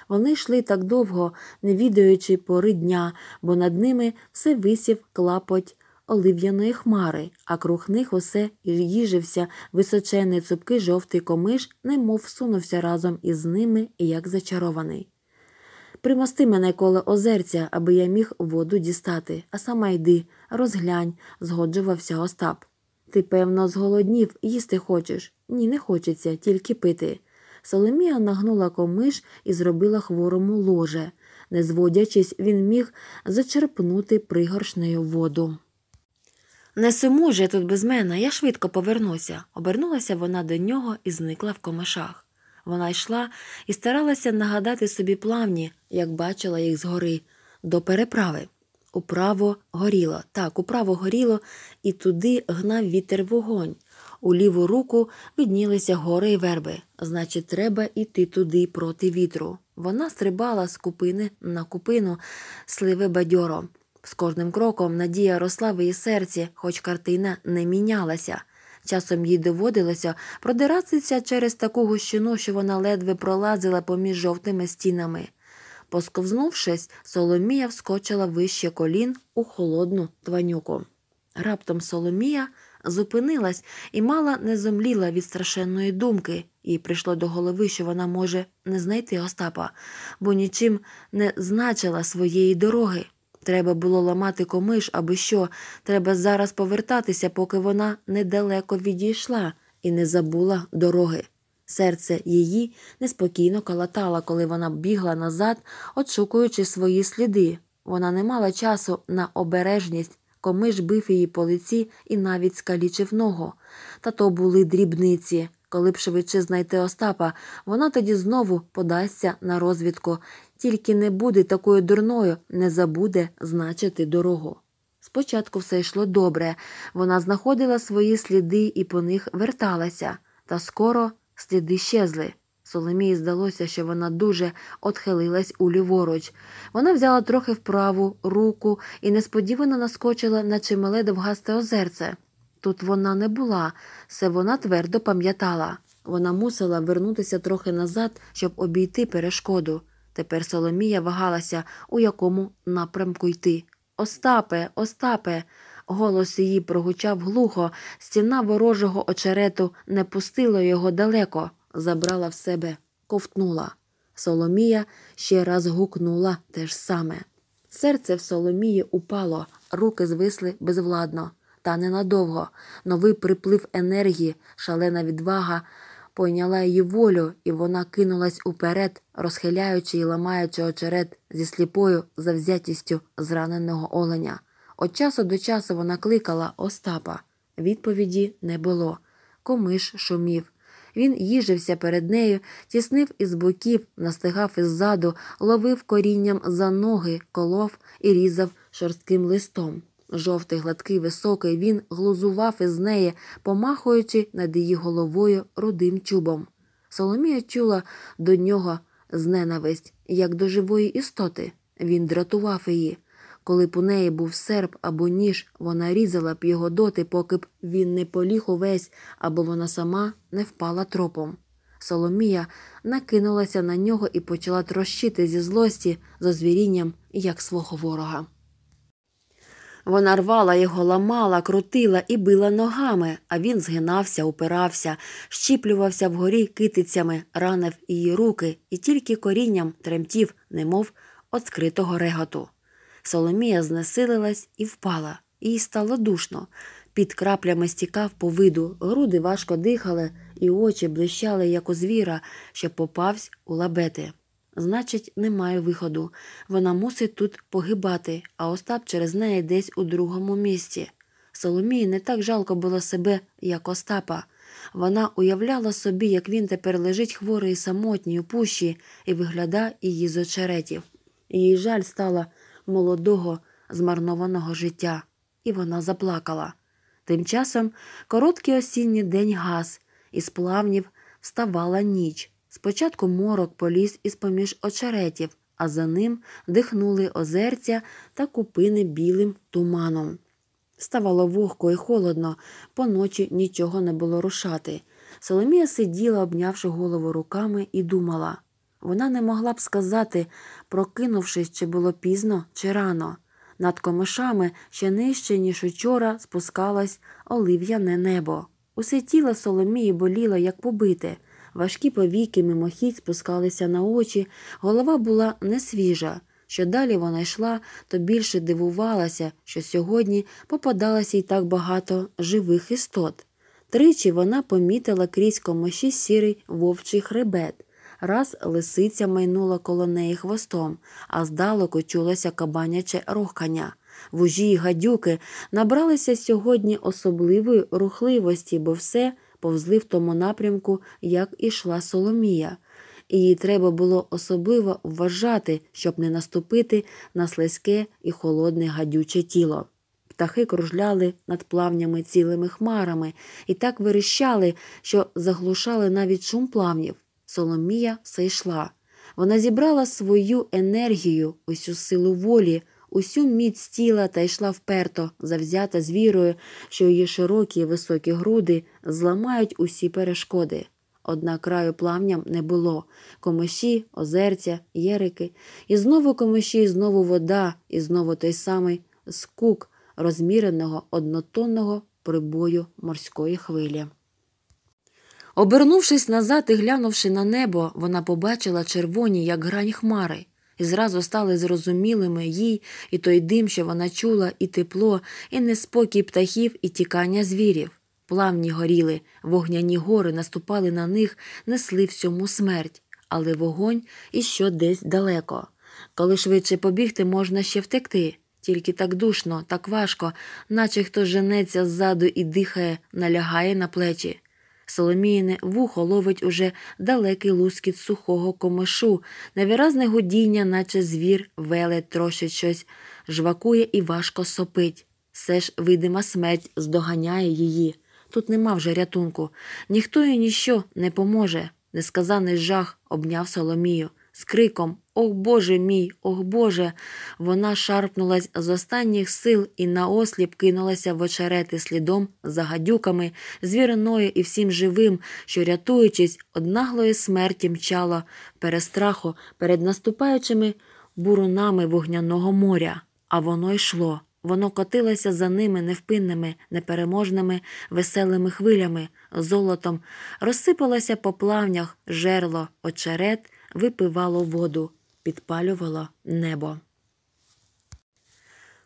Вони йшли так довго, не відаючи пори дня, бо над ними все висів клапоть олив'яної хмари, а круг них усе їжився, височений цупкий жовтий комиш, немов сунувся разом із ними, як зачарований. Примости мене коло озерця, аби я міг воду дістати, а сама йди, розглянь, згоджувався Остап. Ти, певно, зголоднів, їсти хочеш. Ні, не хочеться, тільки пити. Соломія нагнула комиш і зробила хворому ложе. Не зводячись, він міг зачерпнути пригоршнею воду. Не сумуй же тут без мене, я швидко повернуся. Обернулася вона до нього і зникла в комишах. Вона йшла і старалася нагадати собі плавні, як бачила їх згори, до переправи. Управо горіло, так, управо горіло, і туди гнав вітер вогонь. У ліву руку віднілися гори й верби, значить, треба йти туди проти вітру. Вона стрибала з купини на купину, сливи бадьоро. З кожним кроком надія росла в її серці, хоч картина не мінялася. Часом їй доводилося продиратися через таку гущину, що вона ледве пролазила поміж жовтими стінами. Посковзнувшись, Соломія вскочила вище колін у холодну тванюку. Раптом Соломія зупинилась і мала не зомліла від страшенної думки, їй прийшло до голови, що вона може не знайти Остапа, бо нічим не значила своєї дороги. Треба було ламати комиш, аби що, треба зараз повертатися, поки вона недалеко відійшла і не забула дороги. Серце її неспокійно калатало, коли вона бігла назад, отшукуючи свої сліди. Вона не мала часу на обережність, комиш бив її по лиці і навіть скалічив ногу. Та то були дрібниці. Коли б швидше знайти Остапа, вона тоді знову подасться на розвідку тільки не буде такою дурною, не забуде значити дорогу. Спочатку все йшло добре, вона знаходила свої сліди і по них верталася, та скоро сліди щезли. Соломії здалося, що вона дуже отхилилась у ліворуч. Вона взяла трохи вправу руку і несподівано наскочила на чимале довгасте озерце. Тут вона не була, все вона твердо пам'ятала. Вона мусила вернутися трохи назад, щоб обійти перешкоду. Тепер Соломія вагалася, у якому напрямку йти. Остапе, Остапе. Голос її прогучав глухо, стіна ворожого очерету не пустила його далеко, забрала в себе, ковтнула. Соломія ще раз гукнула те ж саме. Серце в Соломії упало, руки звисли безвладно, та ненадовго. Новий приплив енергії, шалена відвага пойняла її волю, і вона кинулась уперед, розхиляючи і ламаючи очерет зі сліпою завзятістю зраненого оленя. От часу до часу вона кликала Остапа. Відповіді не було. Комиш шумів. Він їжився перед нею, тіснив із боків, настигав іззаду, ловив корінням за ноги, колов і різав шорстким листом. Жовтий, гладкий, високий, він глузував із неї, помахуючи над її головою рудим чубом. Соломія чула до нього зненависть, як до живої істоти. Він дратував її. Коли б у неї був серп або ніж, вона різала б його доти, поки б він не поліг увесь або вона сама не впала тропом. Соломія накинулася на нього і почала трощити зі злості, за звірінням, як свого ворога. Вона рвала його, ламала, крутила і била ногами, а він згинався, упирався, щіплювався вгорі китицями, ранив її руки і тільки корінням тремтів, немов от скритого реготу. Соломія знесилилась і впала, їй стало душно. Під краплями стікав по виду, груди важко дихали, і очі блищали, як у звіра, що попавсь у лабети значить, немає виходу. Вона мусить тут погибати, а Остап через неї десь у другому місці. Соломії не так жалко було себе, як Остапа. Вона уявляла собі, як він тепер лежить хворий і самотній у пущі і виглядає її з очеретів. Їй жаль стала молодого, змарнованого життя, і вона заплакала. Тим часом короткий осінній день газ, і з плавнів вставала ніч. Спочатку морок поліз із поміж очеретів, а за ним дихнули озерця та купини білим туманом. Ставало вогко і холодно, поночі нічого не було рушати. Соломія сиділа, обнявши голову руками, і думала. Вона не могла б сказати, прокинувшись, чи було пізно, чи рано. Над комишами ще нижче, ніж учора, спускалось олив'яне небо. Усе тіло Соломії боліло, як побите важкі повіки мимохідь спускалися на очі, голова була несвіжа. Що далі вона йшла, то більше дивувалася, що сьогодні попадалося й так багато живих істот. Тричі вона помітила крізь комиші сірий вовчий хребет. Раз лисиця майнула коло неї хвостом, а здалеку чулося кабаняче рохкання. Вужі й гадюки набралися сьогодні особливої рухливості, бо все повзли в тому напрямку, як ішла Соломія, і їй треба було особливо вважати, щоб не наступити на слизьке і холодне гадюче тіло. Птахи кружляли над плавнями цілими хмарами і так верещали, що заглушали навіть шум плавнів. Соломія все йшла. Вона зібрала свою енергію, усю силу волі усю міць тіла та йшла вперто, завзята з вірою, що її широкі й високі груди зламають усі перешкоди. Однак краю плавням не було комиші, озерця, єрики, і знову комиші, і знову вода, і знову той самий скук розміреного однотонного прибою морської хвилі. Обернувшись назад і глянувши на небо, вона побачила червоні, як грань хмари і зразу стали зрозумілими їй і той дим, що вона чула, і тепло, і неспокій птахів, і тікання звірів. Плавні горіли, вогняні гори наступали на них, несли всьому смерть, але вогонь іще десь далеко. Коли швидше побігти, можна ще втекти, тільки так душно, так важко, наче хто женеться ззаду і дихає, налягає на плечі. Соломіїне вухо ловить уже далекий лускіт сухого комишу, невиразне гудіння, наче звір, веле трощить щось, жвакує і важко сопить. Все ж видима смерть здоганяє її. Тут нема вже рятунку. Ніхто їй ніщо не поможе. Несказаний жах обняв Соломію з криком Ох Боже мій, ох Боже. Вона шарпнулась з останніх сил і наосліп кинулася в очерети слідом за гадюками, звіриною і всім живим, що, рятуючись, однаглої смерті мчало перестраху перед наступаючими бурунами вогняного моря. А воно йшло. Воно котилося за ними невпинними, непереможними, веселими хвилями, золотом, розсипалося по плавнях жерло, очерет, випивало воду підпалювало небо.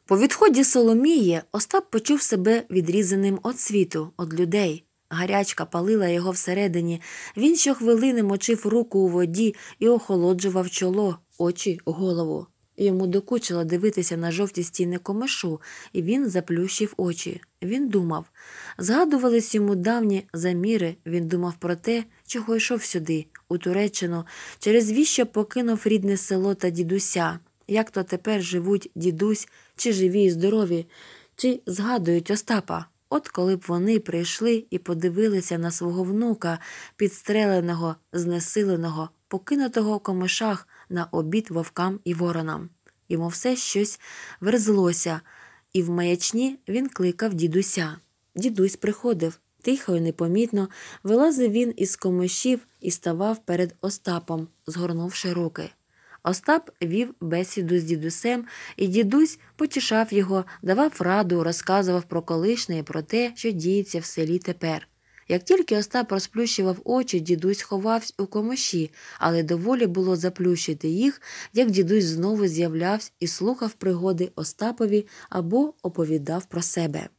По відході Соломії Остап почув себе відрізаним від світу, від людей. Гарячка палила його всередині. Він щохвилини мочив руку у воді і охолоджував чоло, очі, голову. Йому докучило дивитися на жовті стіни комишу, і він заплющив очі. Він думав. Згадувались йому давні заміри, він думав про те, чого йшов сюди, у Туреччину, через віщо покинув рідне село та дідуся, як то тепер живуть дідусь, чи живі і здорові, чи згадують Остапа. От коли б вони прийшли і подивилися на свого внука, підстреленого, знесиленого, покинутого в комишах на обід вовкам і воронам. Йому все щось верзлося, і в маячні він кликав дідуся. Дідусь приходив, Тихо і непомітно вилазив він із комишів і ставав перед Остапом, згорнувши руки. Остап вів бесіду з дідусем, і дідусь потішав його, давав раду, розказував про колишнє і про те, що діється в селі тепер. Як тільки Остап розплющував очі, дідусь ховався у комиші, але доволі було заплющити їх, як дідусь знову з'являвся і слухав пригоди Остапові або оповідав про себе.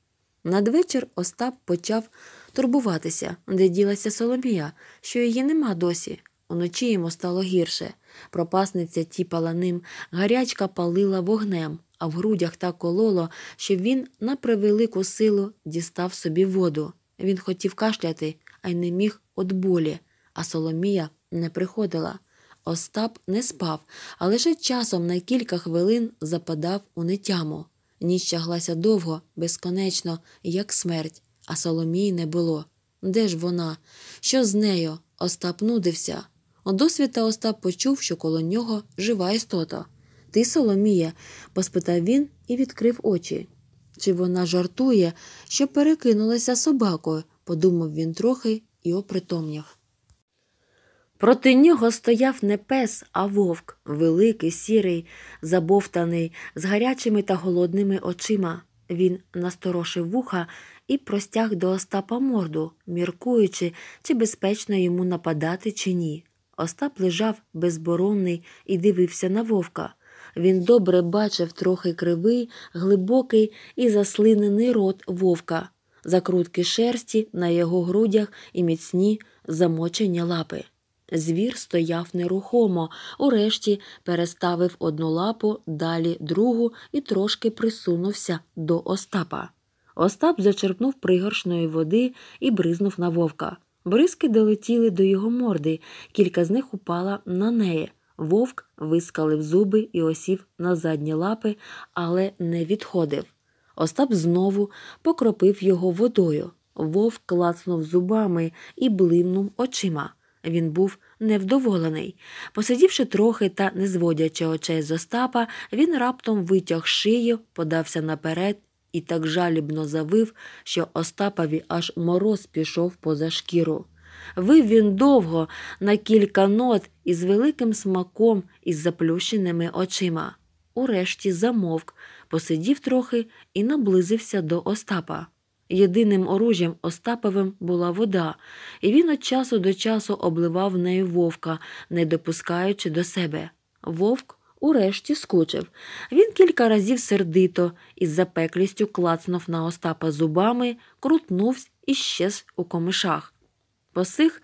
Надвечір Остап почав турбуватися, де ділася Соломія, що її нема досі. Уночі йому стало гірше. Пропасниця тіпала ним, гарячка палила вогнем, а в грудях так кололо, що він на превелику силу дістав собі воду. Він хотів кашляти, а й не міг от болі, а Соломія не приходила. Остап не спав, а лише часом на кілька хвилин западав у нетяму. Ніч тяглася довго, безконечно, як смерть, а Соломії не було. Де ж вона? Що з нею? Остап нудився. досвіта Остап почув, що коло нього жива істота. Ти, Соломія? поспитав він і відкрив очі. Чи вона жартує, що перекинулася собакою? подумав він трохи і опритомняв. Проти нього стояв не пес, а вовк, великий, сірий, забовтаний, з гарячими та голодними очима. Він насторошив вуха і простяг до Остапа морду, міркуючи, чи безпечно йому нападати, чи ні. Остап лежав безборонний і дивився на вовка. Він добре бачив трохи кривий, глибокий і заслинений рот вовка, закрутки шерсті на його грудях і міцні замочені лапи. Звір стояв нерухомо, урешті переставив одну лапу, далі другу і трошки присунувся до Остапа. Остап зачерпнув пригоршної води і бризнув на вовка. Бризки долетіли до його морди, кілька з них упала на неї. Вовк вискалив зуби і осів на задні лапи, але не відходив. Остап знову покропив його водою. Вовк клацнув зубами і блимнув очима. Він був невдоволений. Посидівши трохи та не зводячи очей з Остапа, він раптом витяг шию, подався наперед і так жалібно завив, що Остапові аж мороз пішов поза шкіру. Вив він довго, на кілька нот із великим смаком із заплющеними очима. Урешті замовк, посидів трохи і наблизився до Остапа. Єдиним оружжям Остаповим була вода, і він від часу до часу обливав нею вовка, не допускаючи до себе. Вовк урешті скочив. Він кілька разів сердито із запеклістю клацнув на Остапа зубами, крутнувся і щез у комишах. Посих,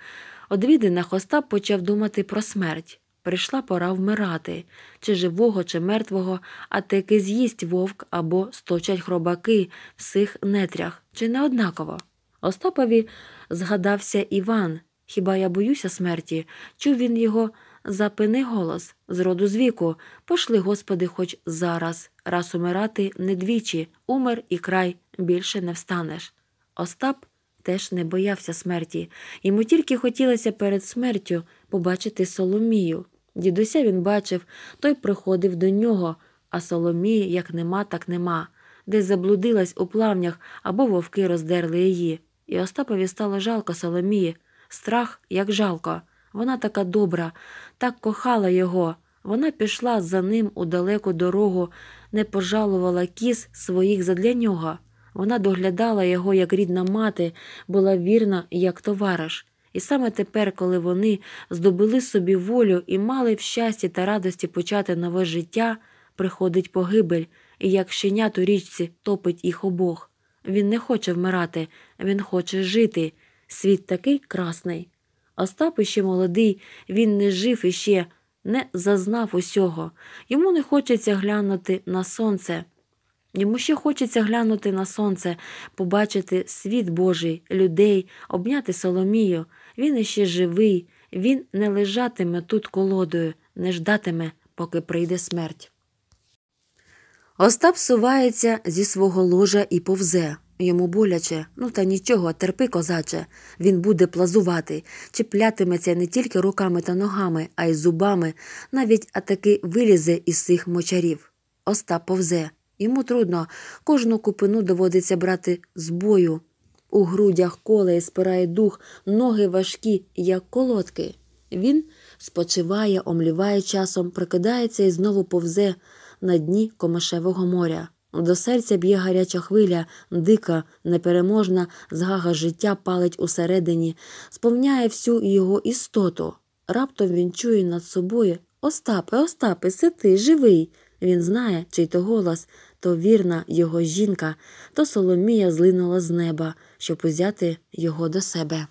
одвідинах Остап почав думати про смерть прийшла пора вмирати, чи живого, чи мертвого, а таки з'їсть вовк або сточать хробаки в сих нетрях, чи не однаково. Остапові згадався Іван. Хіба я боюся смерті? Чув він його запини голос зроду роду з віку. Пошли, Господи, хоч зараз, раз умирати не двічі, умер і край більше не встанеш. Остап теж не боявся смерті, йому тільки хотілося перед смертю побачити Соломію. Дідуся він бачив, той приходив до нього, а Соломії як нема, так нема, десь заблудилась у плавнях або вовки роздерли її. І Остапові стало жалко Соломії, страх, як жалко. Вона така добра, так кохала його. Вона пішла за ним у далеку дорогу, не пожалувала кіз своїх задля нього. Вона доглядала його як рідна мати, була вірна, як товариш. І саме тепер, коли вони здобули собі волю і мали в щасті та радості почати нове життя, приходить погибель, і як щенят у річці топить їх обох. Він не хоче вмирати, він хоче жити. Світ такий красний. Остап іще молодий, він не жив іще, не зазнав усього. Йому не хочеться глянути на сонце. Йому ще хочеться глянути на сонце, побачити світ Божий, людей, обняти Соломію. Він іще живий, він не лежатиме тут колодою, не ждатиме, поки прийде смерть. Остап сувається зі свого ложа і повзе. Йому боляче, ну та нічого, терпи, козаче. Він буде плазувати, чіплятиметься не тільки руками та ногами, а й зубами, навіть атаки вилізе із цих мочарів. Остап повзе. Йому трудно, кожну купину доводиться брати з бою, у грудях коле спирає дух, ноги важкі, як колодки. Він спочиває, омліває часом, прикидається і знову повзе на дні комашевого моря. До серця б'є гаряча хвиля, дика, непереможна, згага життя палить усередині, сповняє всю його істоту. Раптом він чує над собою Остапе, Остапе, це ти живий. Він знає, чий то голос то вірна його жінка, то Соломія злинула з неба, щоб узяти його до себе.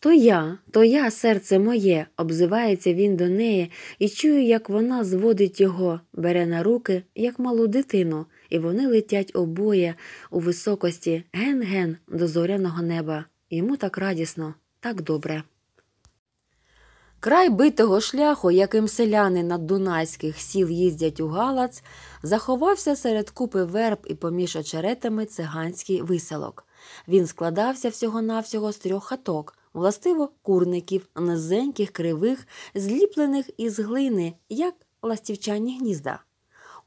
То я, то я, серце моє, обзивається він до неї і чую, як вона зводить його, бере на руки, як малу дитину, і вони летять обоє у високості ген-ген до зоряного неба. Йому так радісно, так добре. Край битого шляху, яким селяни над Дунайських сіл їздять у Галац, заховався серед купи верб і поміж очеретами циганський виселок. Він складався всього-навсього з трьох хаток, властиво курників, низеньких, кривих, зліплених із глини, як ластівчані гнізда.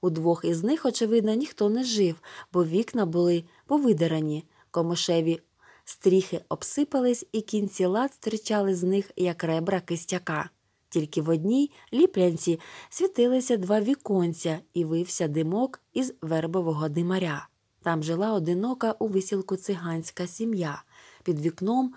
У двох із них, очевидно, ніхто не жив, бо вікна були повидирані, комишеві Стріхи обсипались і кінці лад стирчали з них, як ребра кистяка. Тільки в одній ліплянці світилися два віконця і вився димок із вербового димаря. Там жила одинока у висілку циганська сім'я. Під вікном,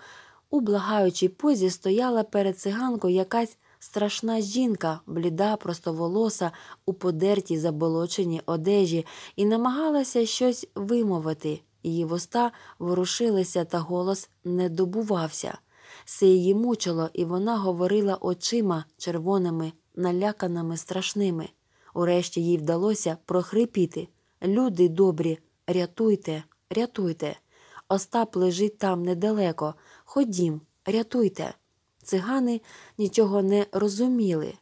у благаючій позі, стояла перед циганкою якась страшна жінка, бліда, простоволоса, у подертій заболоченій одежі, і намагалася щось вимовити. Її вуста ворушилися, та голос не добувався. Це її мучило, і вона говорила очима червоними, наляканими, страшними. Урешті їй вдалося прохрипіти. Люди добрі, рятуйте, рятуйте. Остап лежить там недалеко. Ходім, рятуйте. Цигани нічого не розуміли.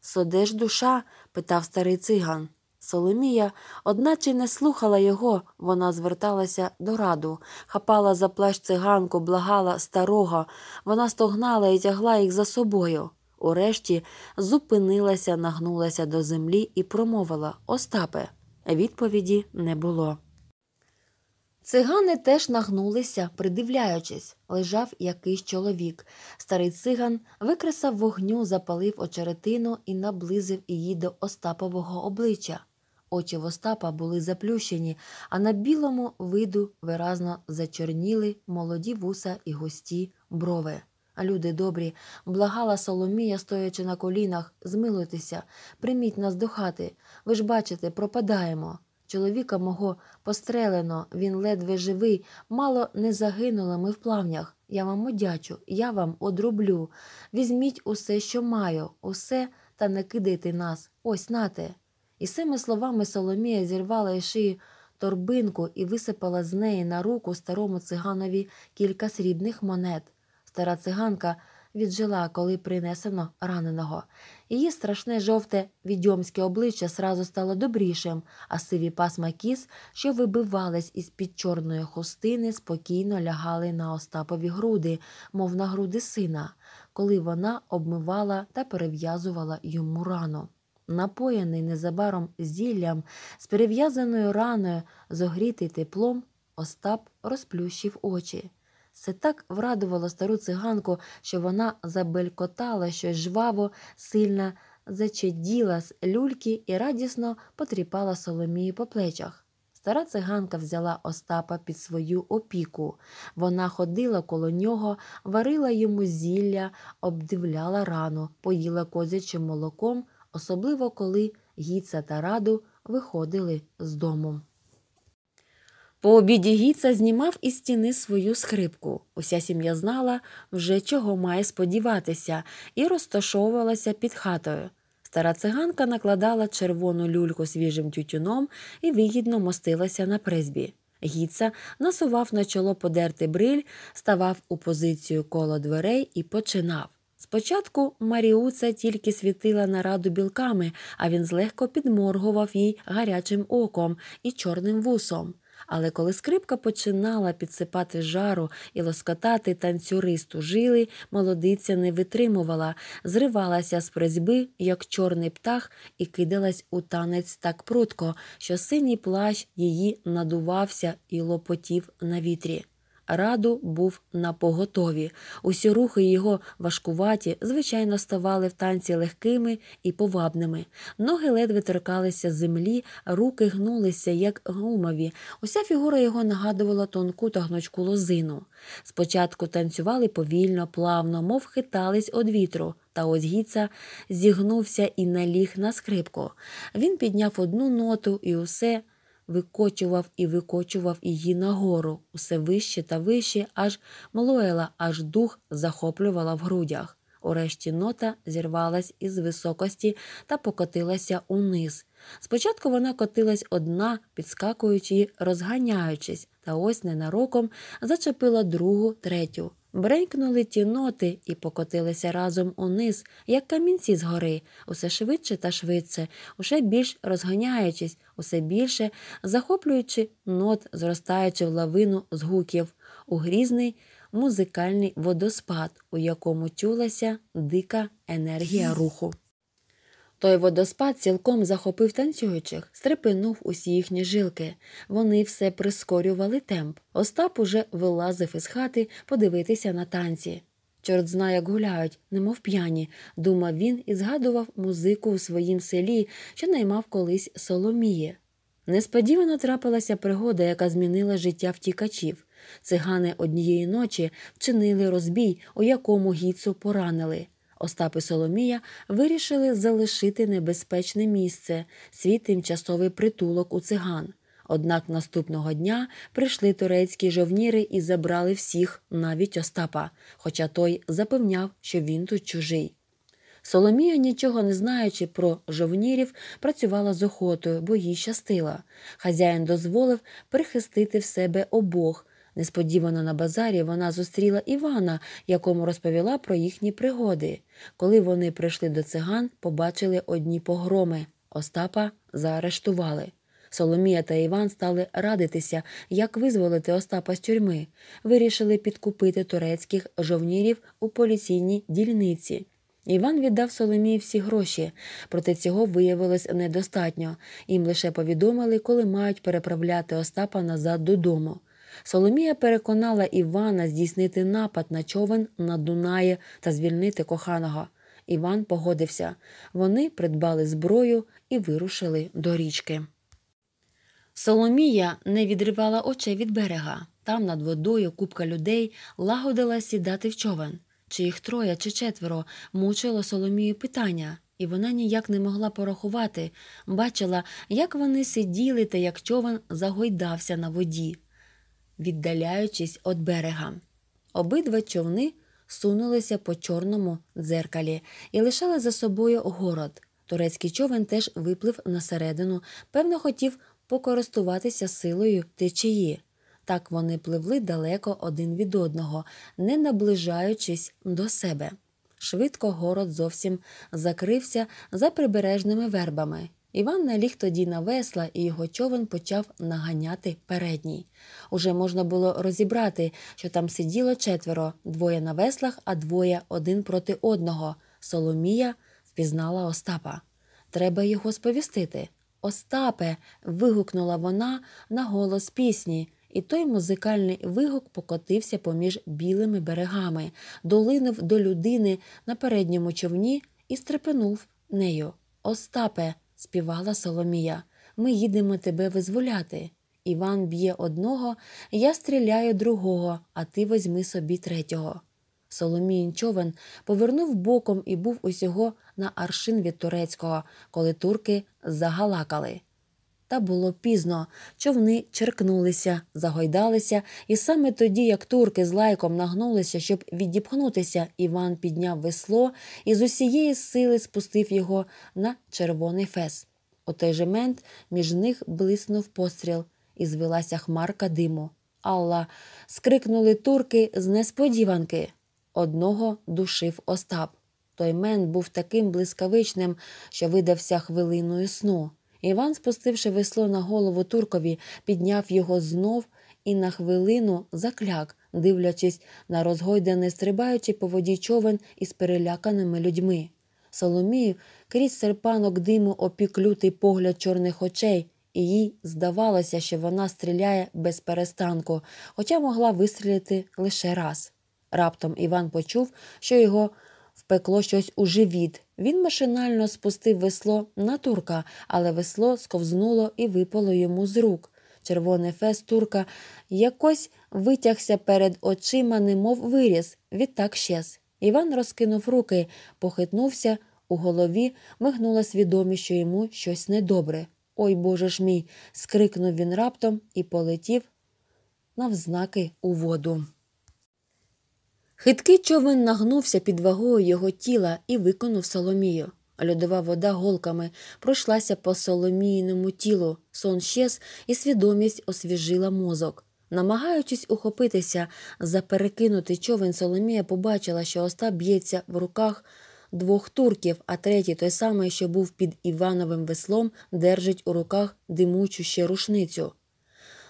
Содеш душа? питав старий циган. Соломія, одначе не слухала його, вона зверталася до раду, хапала за плащ циганку, благала старого, вона стогнала і тягла їх за собою. Урешті зупинилася, нагнулася до землі і промовила Остапе. Відповіді не було. Цигани теж нагнулися, придивляючись, лежав якийсь чоловік. Старий циган викресав вогню, запалив очеретину і наблизив її до Остапового обличчя. Очі в Остапа були заплющені, а на білому виду виразно зачорніли молоді вуса і густі брови. Люди добрі, благала Соломія, стоячи на колінах, змилуйтеся, прийміть нас до хати. Ви ж бачите, пропадаємо. Чоловіка мого пострелено, він ледве живий, мало не загинули ми в плавнях. Я вам одячу, я вам одроблю. Візьміть усе, що маю, усе та не кидайте нас. Ось нате. І цими словами Соломія зірвала із шиї торбинку і висипала з неї на руку старому циганові кілька срібних монет. Стара циганка віджила, коли принесено раненого. Її страшне жовте відьомське обличчя сразу стало добрішим, а сиві пасма кіз, що вибивались із під чорної хустини, спокійно лягали на Остапові груди, мов на груди сина, коли вона обмивала та перев'язувала йому рану напоєний незабаром зіллям, з перев'язаною раною, зогрітий теплом, Остап розплющив очі. Це так врадувало стару циганку, що вона забелькотала щось жваво, сильно зачаділа з люльки і радісно потріпала Соломію по плечах. Стара циганка взяла Остапа під свою опіку. Вона ходила коло нього, варила йому зілля, обдивляла рану, поїла козячим молоком, особливо коли Гіца та раду виходили з дому. По обіді Гіца знімав із стіни свою скрипку. Уся сім'я знала вже чого має сподіватися, і розташовувалася під хатою. Стара циганка накладала червону люльку свіжим тютюном і вигідно мостилася на призбі. Гіца насував на чоло подерти бриль, ставав у позицію коло дверей і починав. Спочатку Маріуца тільки світила на раду білками, а він злегко підморгував їй гарячим оком і чорним вусом. Але коли скрипка починала підсипати жару і лоскотати танцюристу жили, молодиця не витримувала, зривалася з призьби, як чорний птах, і кидалась у танець так прутко, що синій плащ її надувався і лопотів на вітрі. Раду був на поготові. Усі рухи його важкуваті, звичайно, ставали в танці легкими і повабними. Ноги ледве торкалися землі, руки гнулися, як гумові. Уся фігура його нагадувала тонку та гнучку лозину. Спочатку танцювали повільно, плавно, мов хитались од вітру. Та ось Гіца зігнувся і наліг на скрипку. Він підняв одну ноту і усе викочував і викочував її нагору, усе вище та вище, аж млоїла, аж дух захоплювала в грудях. Урешті нота зірвалась із високості та покотилася униз. Спочатку вона котилась одна, підскакуючи, і розганяючись, та ось ненароком зачепила другу, третю. Бренькнули ті ноти і покотилися разом униз, як камінці згори, усе швидше та швидше, усе більш розганяючись, усе більше захоплюючи нот, зростаючи в лавину згуків, у грізний музикальний водоспад, у якому чулася дика енергія руху. Той водоспад цілком захопив танцюючих, стрепенув усі їхні жилки. Вони все прискорювали темп. Остап уже вилазив із хати подивитися на танці. Чорт зна, як гуляють, немов п'яні, думав він і згадував музику у своїм селі, що наймав колись Соломії. Несподівано трапилася пригода, яка змінила життя втікачів. Цигани однієї ночі вчинили розбій, у якому гіцу поранили. Остап і Соломія вирішили залишити небезпечне місце, свій тимчасовий притулок у циган. Однак наступного дня прийшли турецькі жовніри і забрали всіх, навіть Остапа, хоча той запевняв, що він тут чужий. Соломія, нічого не знаючи про жовнірів, працювала з охотою, бо їй щастила. Хазяїн дозволив прихистити в себе обох. Несподівано на базарі вона зустріла Івана, якому розповіла про їхні пригоди. Коли вони прийшли до циган, побачили одні погроми. Остапа заарештували. Соломія та Іван стали радитися, як визволити Остапа з тюрми. Вирішили підкупити турецьких жовнірів у поліційній дільниці. Іван віддав Соломії всі гроші, проте цього виявилось недостатньо. Їм лише повідомили, коли мають переправляти Остапа назад додому. Соломія переконала Івана здійснити напад на човен на Дунаї та звільнити коханого. Іван погодився. Вони придбали зброю і вирушили до річки. Соломія не відривала очей від берега. Там над водою купка людей лагодила сідати в човен. Чи їх троє, чи четверо мучило Соломію питання, і вона ніяк не могла порахувати, бачила, як вони сиділи та як човен загойдався на воді віддаляючись від берега. Обидва човни сунулися по чорному дзеркалі і лишали за собою город. Турецький човен теж виплив на середину, певно, хотів покористуватися силою течії. Так вони пливли далеко один від одного, не наближаючись до себе. Швидко город зовсім закрився за прибережними вербами, Іван наліг тоді на весла, і його човен почав наганяти передній. Уже можна було розібрати, що там сиділо четверо двоє на веслах, а двоє один проти одного. Соломія впізнала Остапа. Треба його сповістити. Остапе. вигукнула вона на голос пісні, і той музикальний вигук покотився поміж білими берегами, долинув до людини на передньому човні і стрепенув нею. Остапе співала Соломія. Ми їдемо тебе визволяти. Іван б'є одного, я стріляю другого, а ти возьми собі третього. Соломіїн човен повернув боком і був усього на аршин від турецького, коли турки загалакали. Та було пізно. Човни черкнулися, загойдалися, і саме тоді, як турки з лайком нагнулися, щоб відіпхнутися, Іван підняв весло і з усієї сили спустив його на червоний фес. У той же мент між них блиснув постріл, і звелася хмарка диму. Алла. скрикнули турки з несподіванки. Одного душив Остап. Той мент був таким блискавичним, що видався хвилиною сну. Іван, спустивши весло на голову туркові, підняв його знов і на хвилину закляк, дивлячись на розгойдений стрибаючий по воді човен із переляканими людьми. Соломію крізь серпанок диму опік лютий погляд чорних очей, і їй здавалося, що вона стріляє без перестанку, хоча могла вистрілити лише раз. Раптом Іван почув, що його впекло щось у живіт. Він машинально спустив весло на турка, але весло сковзнуло і випало йому з рук. Червоний фес турка якось витягся перед очима, немов виріс, відтак щез. Іван розкинув руки, похитнувся, у голові мигнула свідомість, що йому щось недобре. Ой Боже ж мій! скрикнув він раптом і полетів навзнаки у воду. Хиткий човен нагнувся під вагою його тіла і виконув Соломію. Льодова вода голками пройшлася по соломійному тілу, сон щез і свідомість освіжила мозок. Намагаючись ухопитися за перекинутий човен, Соломія побачила, що Остап б'ється в руках двох турків, а третій, той самий, що був під Івановим веслом, держить у руках димучу ще рушницю.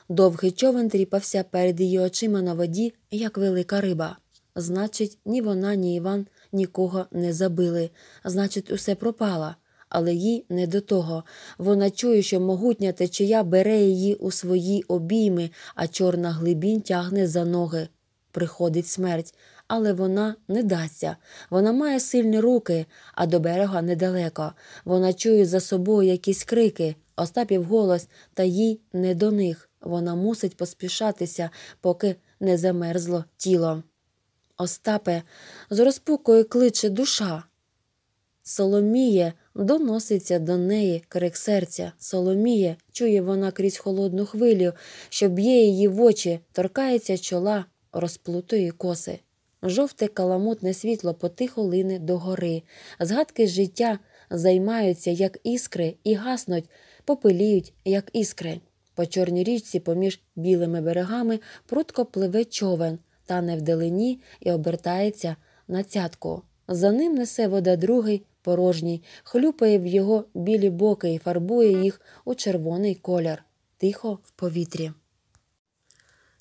Довгий човен тріпався перед її очима на воді, як велика риба. Значить, ні вона, ні Іван нікого не забили, значить, усе пропало. Але їй не до того. Вона чує, що могутня течія бере її у свої обійми, а чорна глибінь тягне за ноги. Приходить смерть, але вона не дасться. Вона має сильні руки, а до берега недалеко. Вона чує за собою якісь крики, Остапів голос, та їй не до них. Вона мусить поспішатися, поки не замерзло тіло. Остапе з розпукою кличе душа. Соломіє доноситься до неї крик серця. Соломіє, чує вона крізь холодну хвилю, що б'є її в очі, торкається чола, розплутує коси. Жовте каламутне світло потихо лине до гори. Згадки життя займаються, як іскри, і гаснуть, попиліють, як іскри. По чорній річці, поміж білими берегами, прутко пливе човен. Стане вдалині і обертається на цятку. За ним несе вода другий порожній, хлюпає в його білі боки і фарбує їх у червоний колір, тихо в повітрі.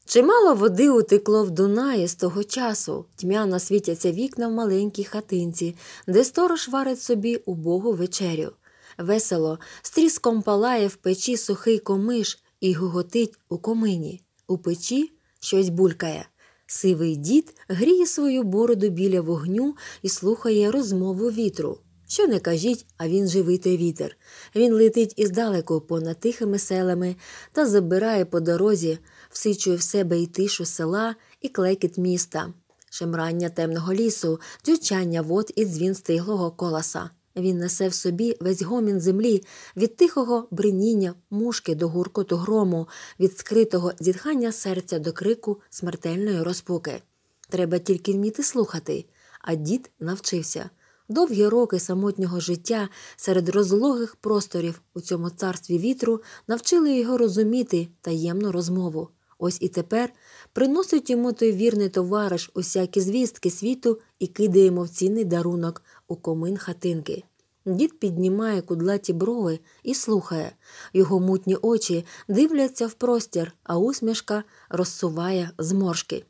Чимало води утекло в Дунаї з того часу. Тьмяно світяться вікна в маленькій хатинці, де сторож варить собі убогу вечерю. Весело стріском палає в печі сухий комиш і гуготить у комині. У печі щось булькає. Сивий дід гріє свою бороду біля вогню і слухає розмову вітру. Що не кажіть, а він живий той вітер. Він летить іздалеку понад тихими селами та забирає по дорозі, всичує в себе і тишу села, і клекіт міста, шемрання темного лісу, дзючання вод і дзвін стиглого колоса. Він несе в собі весь гомін землі від тихого бриніння мушки до гуркоту грому, від скритого зітхання серця до крику смертельної розпуки. Треба тільки вміти слухати, а дід навчився. Довгі роки самотнього життя серед розлогих просторів у цьому царстві вітру навчили його розуміти таємну розмову. Ось і тепер приносить йому той вірний товариш усякі звістки світу і кидає йому в цінний дарунок у комин хатинки. Дід піднімає кудлаті брови і слухає. Його мутні очі дивляться в простір, а усмішка розсуває зморшки.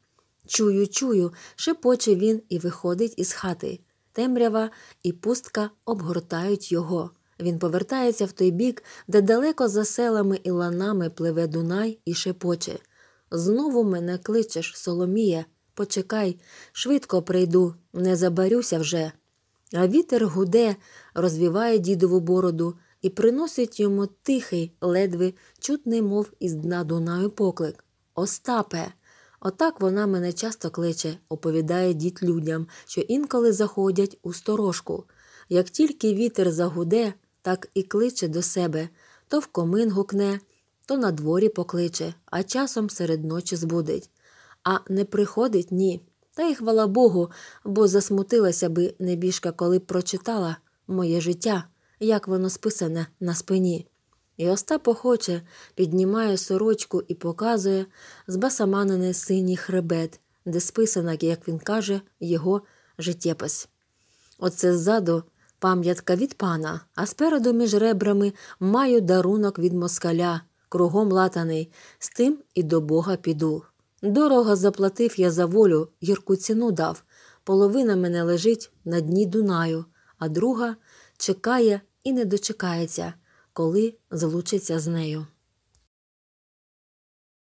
Чую, чую, шепоче він і виходить із хати. Темрява і пустка обгортають його. Він повертається в той бік, де далеко за селами і ланами пливе Дунай і шепоче. Знову мене кличеш, Соломія, почекай, швидко прийду, не забарюся вже. А вітер гуде, розвіває дідову бороду і приносить йому тихий, ледве, чутний, мов із дна Дунаю поклик. Остапе! Отак вона мене часто кличе, оповідає дід людям, що інколи заходять у сторожку. Як тільки вітер загуде, так і кличе до себе то в комин гукне, то на дворі покличе, а часом серед ночі збудить. А не приходить ні. Та й хвала Богу, бо засмутилася би небіжка, коли б прочитала моє життя, як воно списане на спині. І Остап охоче піднімає сорочку і показує збасаманений синій хребет, де списана, як він каже, його життєпис. Оце ззаду пам'ятка від пана, а спереду між ребрами маю дарунок від москаля, кругом латаний, з тим і до Бога піду. Дорого заплатив я за волю, гірку ціну дав. Половина мене лежить на дні Дунаю, а друга чекає і не дочекається, коли залучиться з нею.